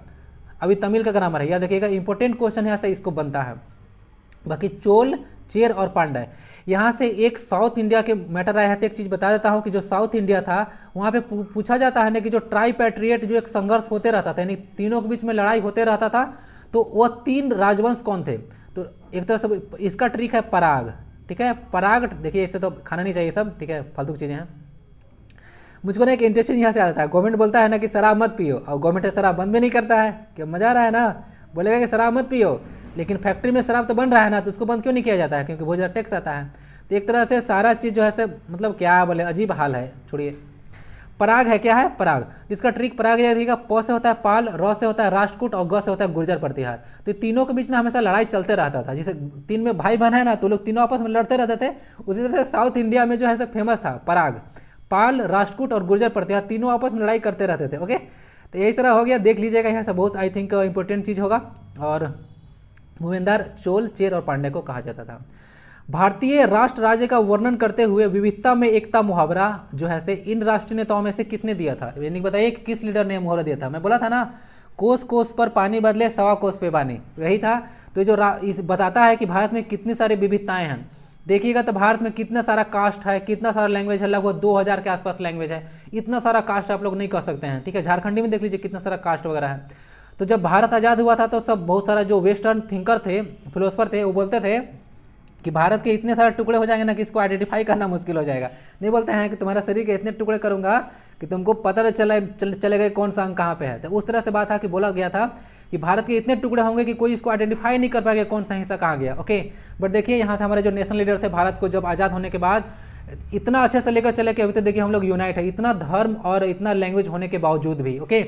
Speaker 1: अभी तमिल का ग्रामर है याद रखिएगा इंपॉर्टेंट क्वेश्चन है ऐसा इसको बनता है बाकी चोल चेर और पांडा यहाँ से एक साउथ इंडिया के मैटर आया है तो एक चीज़ बता देता हूँ कि जो साउथ इंडिया था वहाँ पे पूछा जाता है ना कि जो ट्राई पैट्रिएट जो एक संघर्ष होते रहता था यानी तीनों के बीच में लड़ाई होते रहता था तो वह तीन राजवंश कौन थे तो एक तरह से इसका ट्रिक है पराग ठीक है पराग देखिए इससे तो खाना नहीं चाहिए सब ठीक है फालतू चीज़ें हैं मुझको ना एक इंटरेस्टिंग यहाँ से आता है गवर्नमेंट बोलता है ना कि शराब मत पियो और गवर्नमेंट शराब बंद भी नहीं करता है क्या मज़ा आ रहा है ना बोलेगा कि शराब मत पियो लेकिन फैक्ट्री में शराब तो बन रहा है ना तो उसको बंद क्यों नहीं किया जाता है क्योंकि बहुत ज़्यादा टैक्स आता है तो एक तरह से सारा चीज़ जो है से मतलब क्या बोले अजीब हाल है छोड़िए पराग है क्या है पराग इसका ट्रिक पराग यह रहेगा प से होता है पाल र से होता है राष्ट्रकूट और ग से होता है गुर्जर प्रतिहार तो तीनों के बीच ना हमेशा लड़ाई चलते रहता था जैसे तीन में भाई बहन है ना तो लोग तीनों आपस में लड़ते रहते थे उसी तरह से साउथ इंडिया में जो है फेमस था पराग पाल राष्ट्रकूट और गुर्जर प्रतिहार तीनों आपस में लड़ाई करते रहते थे ओके तो यही तरह हो गया देख लीजिएगा यहाँ से बहुत आई थिंक इंपॉर्टेंट चीज़ होगा और भूपेंद्र चोल चेर और पांडे को कहा जाता था भारतीय राष्ट्र राज्य का वर्णन करते हुए विविधता में एकता मुहावरा जो है से इन राष्ट्रीय नेताओं में से किसने दिया था यानी बताइए कि किस लीडर ने मुहावरा दिया था मैं बोला था ना कोस कोस पर पानी बदले सवा कोस पे पानी यही था तो जो इस बताता है कि भारत में कितनी सारी विविधताएं हैं देखिएगा तो भारत में कितना सारा कास्ट है कितना सारा लैंग्वेज है लगभग दो के आसपास लैंग्वेज है इतना सारा कास्ट आप लोग नहीं कह सकते हैं ठीक है झारखंडी में देख लीजिए कितना सारा कास्ट वगैरह है तो जब भारत आज़ाद हुआ था तो सब बहुत सारा जो वेस्टर्न थिंकर थे फिलोसफर थे वो बोलते थे कि भारत के इतने सारे टुकड़े हो जाएंगे ना कि इसको आइडेंटिफाई करना मुश्किल हो जाएगा नहीं बोलते हैं कि तुम्हारा शरीर के इतने टुकड़े करूंगा कि तुमको पता चले चले, चल, चले गए कौन सा अंग कहाँ पे है तो उस तरह से बात था कि बोला गया था कि भारत के इतने टुकड़े होंगे कि कोई इसको आइडेंटिफाई नहीं कर पाएगा कौन सा हिस्सा कहाँ गया ओके बट देखिए यहाँ से हमारे जो नेशनल लीडर थे भारत को जब आज़ाद होने के बाद इतना अच्छे से लेकर चले कि अभी तो देखिए हम लोग यूनाइट है इतना धर्म और इतना लैंग्वेज होने के बावजूद भी ओके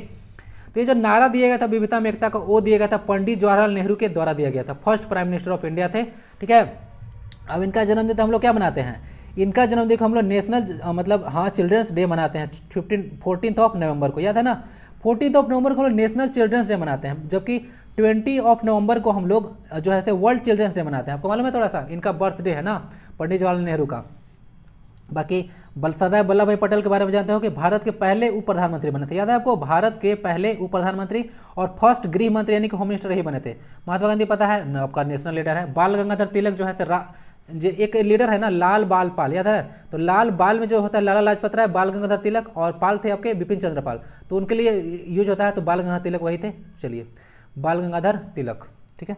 Speaker 1: तो ये जो नारा दिया गया था विविधता में एकता का वो दिया गया था पंडित जवाहरलाल नेहरू के द्वारा दिया गया था first prime minister of India थे ठीक है अब इनका जन्मदिन तो हम लोग क्या मनाते हैं इनका जन्मदिन हम लोग नेशनल मतलब हाँ चिल्ड्रंस डे मनाते हैं फिफ्टीन फोर्टीन ऑफ नवंबर को याद है ना फोर्टीन ऑफ नवंबर को हम लोग नेशनल चिल्ड्रंस डे मनाते हैं जबकि ट्वेंटी ऑफ नवंबर को हम लोग जो है से वर्ल्ड चिल्ड्रंस डे मनाते हैं आपको मालूम है थोड़ा सा इनका बर्थडे है ना पंडित जवाहरलाल नेहरू का बाकी सरदार वल्लभ भाई पटेल के बारे में जानते हो कि भारत के पहले उप प्रधानमंत्री बने थे याद है आपको भारत के पहले उप प्रधानमंत्री और फर्स्ट गृह मंत्री यानी कि होम मिनिस्टर ही बने थे महात्मा गांधी पता है आपका नेशनल लीडर है बाल गंगाधर तिलक जो है जो एक लीडर है ना लाल बाल पाल याद है तो लाल बाल में जो होता है लाला लाजपत राय बाल गंगाधर तिलक और पाल थे आपके बिपिन चंद्र पाल तो उनके लिए यूज होता है तो बाल गंगाधर तिलक वही थे चलिए बाल गंगाधर तिलक ठीक है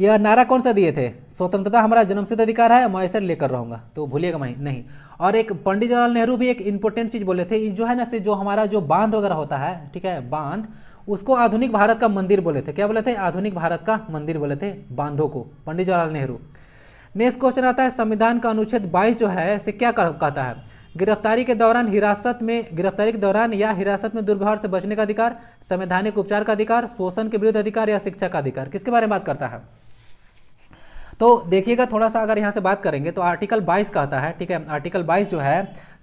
Speaker 1: यह नारा कौन सा दिए थे स्वतंत्रता हमारा जन्मसिद्ध अधिकार है मैं ऐसे लेकर रहूंगा तो भूलिएगा मैं नहीं और एक पंडित जवाहरलाल नेहरू भी एक इंपॉर्टेंट चीज़ बोले थे जो है ना से जो हमारा जो बांध वगैरह होता है ठीक है बांध उसको आधुनिक भारत का मंदिर बोले थे क्या बोले थे आधुनिक भारत का मंदिर बोले थे बांधों को पंडित जवाहरलाल नेहरू नेक्स्ट क्वेश्चन आता है संविधान का अनुच्छेद बाईस जो है से क्या कहता है गिरफ्तारी के दौरान हिरासत में गिरफ्तारी के दौरान या हिरासत में दुर्व्यवहार से बचने का अधिकार संवैधानिक उपचार का अधिकार शोषण के विरुद्ध अधिकार या शिक्षा का अधिकार किसके बारे में बात करता है तो देखिएगा थोड़ा सा अगर यहाँ से बात करेंगे तो आर्टिकल 22 कहता है ठीक है आर्टिकल 22 जो है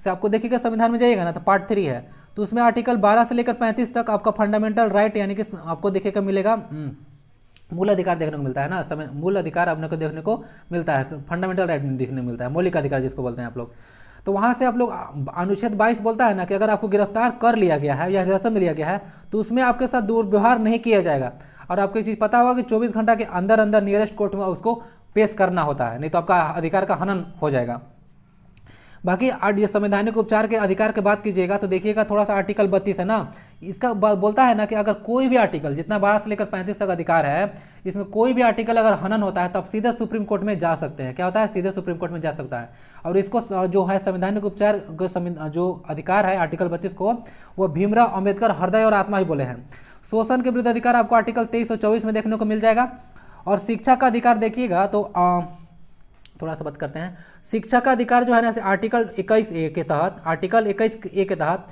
Speaker 1: से आपको देखिएगा संविधान में जाइएगा ना तो पार्ट थ्री है तो उसमें आर्टिकल 12 से लेकर 35 तक आपका फंडामेंटल राइट यानी कि आपको देखेगा मिलेगा हम्म, मूल अधिकार देखने को मिलता है ना मूल अधिकार अपने को देखने को मिलता है फंडामेंटल राइट देखने को मिलता है मौलिक अधिकार जिसको बोलते हैं आप लोग तो वहाँ से आप लोग अनुच्छेद बाईस बोलता है ना कि अगर आपको गिरफ्तार कर लिया गया है या हिरासत में लिया गया है तो उसमें आपके साथ दुर्व्यवहार नहीं किया जाएगा और आपको ये चीज़ पता होगा कि 24 घंटा के अंदर अंदर नियरेस्ट कोर्ट में उसको पेश करना होता है नहीं तो आपका अधिकार का हनन हो जाएगा बाकी संवैधानिक उपचार के अधिकार के बात कीजिएगा तो देखिएगा थोड़ा सा आर्टिकल बत्तीस है ना इसका बोलता है ना कि अगर कोई भी आर्टिकल जितना बारह से लेकर पैंतीस तक अधिकार है इसमें कोई भी आर्टिकल अगर हनन होता है तो आप सीधे सुप्रीम कोर्ट में जा सकते हैं क्या होता है सीधे सुप्रीम कोर्ट में जा सकता है और इसको जो है संवैधानिक उपचार जो अधिकार है आर्टिकल बत्तीस को वह भीमराव अम्बेडकर हृदय और आत्मा ही बोले हैं शोषण के विरुद्ध अधिकार आपको आर्टिकल तेईस में देखने को मिल जाएगा और शिक्षा का अधिकार देखिएगा तो आ, थोड़ा सा बात करते हैं शिक्षा का अधिकार जो है ना आर्टिकल इक्कीस ए के तहत आर्टिकल इक्कीस ए के तहत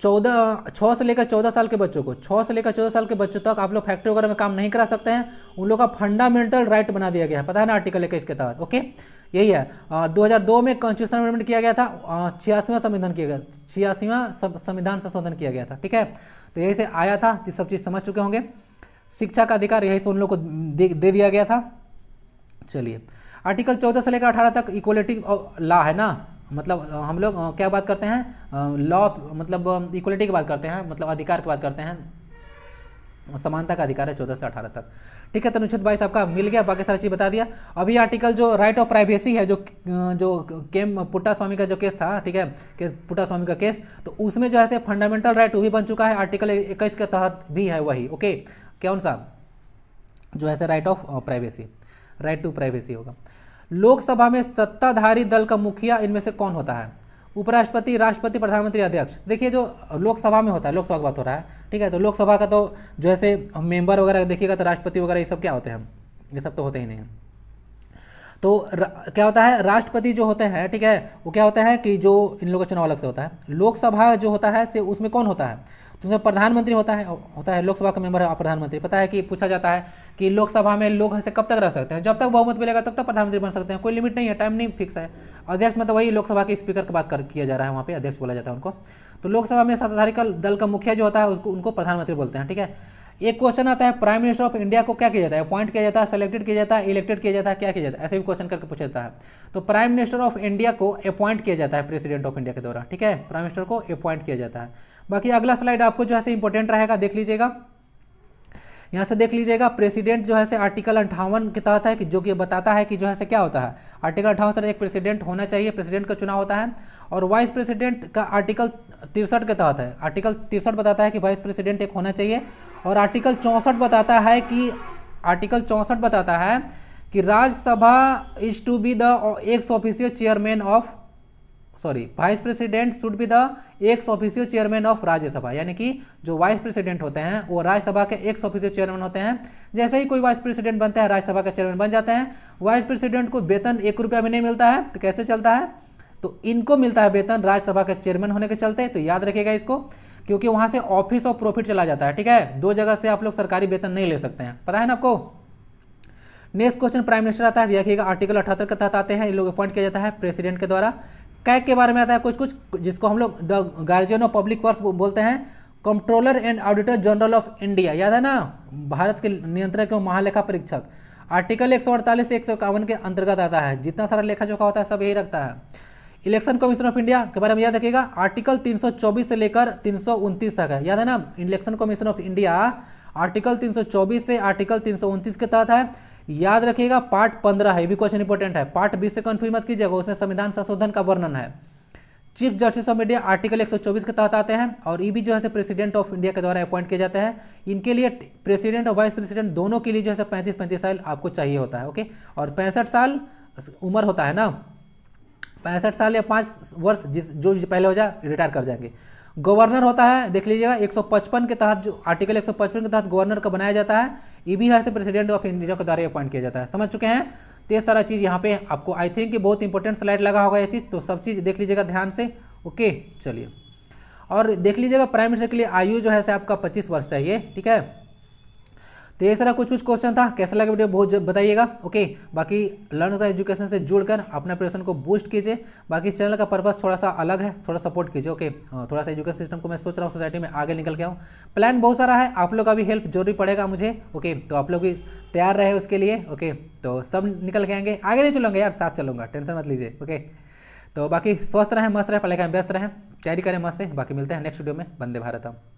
Speaker 1: चौदह छः से लेकर चौदह साल के बच्चों को छः से लेकर चौदह साल के बच्चों तक आप लोग फैक्ट्री वगैरह में काम नहीं करा सकते हैं उन लोग का फंडामेंटल राइट बना दिया गया है पता है ना आर्टिकल इक्कीस के तहत ओके यही है आ, 2002 में कॉन्स्टिट्यूशन अमेंडमेंट किया गया था छियासीवा संविधान किया गया छियासीवा संविधान संशोधन किया गया था ठीक है तो यही से आया था ये सब चीज़ समझ चुके होंगे शिक्षा का अधिकार यही से उन लोग को दे, दिया गया था चलिए आर्टिकल चौदह से लेकर अठारह तक इक्वलिटी लॉ है ना मतलब हम लोग क्या बात करते हैं लॉ मतलब इक्वलिटी की बात करते हैं मतलब अधिकार की बात करते हैं समानता का अधिकार है चौदह से अठारह तक ठीक है तो अनुच्छेद बाईस आपका मिल गया बाकी सारा चीज़ बता दिया अभी आर्टिकल जो राइट ऑफ प्राइवेसी है जो जो केम पुट्टा स्वामी का जो केस था ठीक है केस पुट्टा स्वामी का केस तो उसमें जो है फंडामेंटल राइट वो भी बन चुका है आर्टिकल इक्कीस के तहत भी है वही ओके कौन सा जो है right of privacy right to privacy होगा लोकसभा में सत्ताधारी दल का मुखिया इनमें से कौन होता है उपराष्ट्रपति राष्ट्रपति प्रधानमंत्री अध्यक्ष देखिए जो लोकसभा में होता है लोकसभा की बात हो रहा है ठीक है तो लोकसभा का तो जो है मेंबर वगैरह देखिएगा तो राष्ट्रपति वगैरह ये सब क्या होते हैं ये सब तो होते ही नहीं हैं तो क्या होता है राष्ट्रपति जो होते हैं ठीक है वो क्या होता है कि जो इन लोगों का चुनाव अलग से होता है लोकसभा जो होता है से उसमें कौन होता है जो प्रधानमंत्री होता है होता है लोकसभा का मेंबर है प्रधानमंत्री पता है कि पूछा जाता है कि लोकसभा में लोग ऐसे कब तक रह सकते हैं जब तक बहुमत मिलेगा तब तक प्रधानमंत्री बन सकते हैं कोई लिमिट नहीं है टाइम नहीं फिक्स है अध्यक्ष मतलब वही लोकसभा के स्पीकर की बात कर किया जा रहा है वहाँ पर अध्यक्ष बोला जाता है उनको तो लोकसभा में सत्ताधारी दल का मुखिया जो होता है उसको उनको प्रधानमंत्री बोलते हैं ठीक है एक क्वेश्चन आता है प्राइम मिनिस्टर ऑफ इंडिया को क्या किया जाता है अपॉइंट किया जाता है सेलेक्टेड किया जाता है इलेक्टेड किया जाता है क्या किया जाता है ऐसे भी क्वेश्चन करके पूछा जाता है तो प्राइम मिनिस्टर ऑफ इंडिया को अपॉइंट किया जाता है प्रेसिडेंट ऑफ इंडिया के द्वारा ठीक है प्राइम मिनिस्टर को अपॉइंट किया जाता है बाकी अगला स्लाइड आपको जो है इंपॉर्टेंट रहेगा देख लीजिएगा यहाँ से देख लीजिएगा प्रेसिडेंट जो है से आर्टिकल अंठावन के तहत है कि जो कि बताता है कि जो है से क्या होता है आर्टिकल अंठावन सर एक प्रेसिडेंट होना चाहिए प्रेसिडेंट का चुनाव होता है और वाइस प्रेसिडेंट का आर्टिकल तिरसठ के तहत है आर्टिकल तिरसठ बताता है कि वाइस प्रेसिडेंट एक होना चाहिए और आर्टिकल चौंसठ बताता है कि आर्टिकल चौंसठ बताता है कि Rajya Sabha is to be the ex official chairman of sorry vice president should be the ex officio chairman of Rajya Sabha यानी कि जो वाइस प्रेसिडेंट होते हैं वो राज्यसभा के एक्स ऑफिसियो चेयरमैन होते हैं जैसे ही कोई वाइस प्रेसिडेंट बनता है राज्यसभा का चेयरमैन बन जाते हैं वाइस प्रेसिडेंट को वेतन एक रुपया भी नहीं मिलता है तो कैसे चलता है तो इनको मिलता है वेतन राज्यसभा के चेयरमैन होने के चलते तो याद रखेगा इसको क्योंकि वहां से ऑफिस ऑफ प्रॉफिट चला जाता है ठीक है दो जगह से आप लोग सरकारी वेतन नहीं ले सकते हैं पता है ना आपको नेक्स्ट क्वेश्चन प्राइम मिनिस्टर आता है देखिएगा आर्टिकल अठहत्तर के तहत आते हैं इन लोग अपॉइंट किया जाता है प्रेसिडेंट के द्वारा कैक के बारे में आता है कुछ कुछ जिसको हम लोग the guardian of public work बोलते हैं controller and auditor general of India याद है ना भारत के नियंत्रक एवं महालेखा परीक्षक आर्टिकल एक सौ अड़तालीस से एक सौ इक्यावन के अंतर्गत आता है जितना सारा लेखा जोखा होता है सब यही रखता है इलेक्शन कमीशन ऑफ इंडिया के बारे में याद रखिएगा आर्टिकल 324 से लेकर तीन तक है याद है ना election commission of India article 324 से आर्टिकल 329 के तहत है याद रखिएगा पार्ट पंद्रह है भी क्वेश्चन इंपॉर्टेंट है पार्ट बीस से कन्फ्यूज मत कीजिएगा उसमें संविधान संशोधन का वर्णन है chief justice of India article 124 के तहत आते हैं और ई भी जो है प्रेसिडेंट ऑफ इंडिया के द्वारा अपॉइंट किए जाते हैं इनके लिए प्रेसिडेंट और वाइस प्रेसिडेंट दोनों के लिए जो है पैंतीस पैंतीस साल आपको चाहिए होता है ओके और पैंसठ साल उम्र होता है ना पैंसठ साल या पाँच वर्ष जिस जो पहले हो जाए रिटायर कर जाएंगे गवर्नर होता है देख लीजिएगा 155 के तहत जो आर्टिकल 155 के तहत गवर्नर का बनाया जाता है ये भी यहाँ से प्रेसिडेंट ऑफ इंडिया के द्वारा अपॉइंट किया जाता है समझ चुके हैं तो ये सारा चीज़ यहाँ पे आपको आई थिंक बहुत इंपॉर्टेंट स्लाइड लगा होगा ये चीज़ तो सब चीज़ देख लीजिएगा ध्यान से ओके चलिए और देख लीजिएगा प्राइम मिनिस्टर के लिए आयु जो है से आपका पच्चीस वर्ष चाहिए ठीक है तो ये सारा कुछ कुछ क्वेश्चन था कैसा लगा वीडियो बहुत बताइएगा ओके बाकी लर्न का एजुकेशन से जुड़कर अपने प्रेशन को बूस्ट कीजिए बाकी इस चैनल का पर्पस थोड़ा सा अलग है थोड़ा सपोर्ट कीजिए ओके थोड़ा सा एजुकेशन सिस्टम को मैं सोच रहा हूँ सोसाइटी में आगे निकल के आऊँ प्लान बहुत सारा है आप लोग का भी हेल्प जरूरी पड़ेगा मुझे ओके तो आप लोग भी तैयार रहे उसके लिए ओके तो सब निकल के आएंगे आगे नहीं चलूँगा यार साथ चलूँगा टेंशन मत लीजिए ओके तो बाकी स्वस्थ रहें मस्त रहें पढ़ाई का व्यस्त रहें तैयारी करें मस्त से बाकी मिलते हैं नेक्स्ट वीडियो में वंदे हम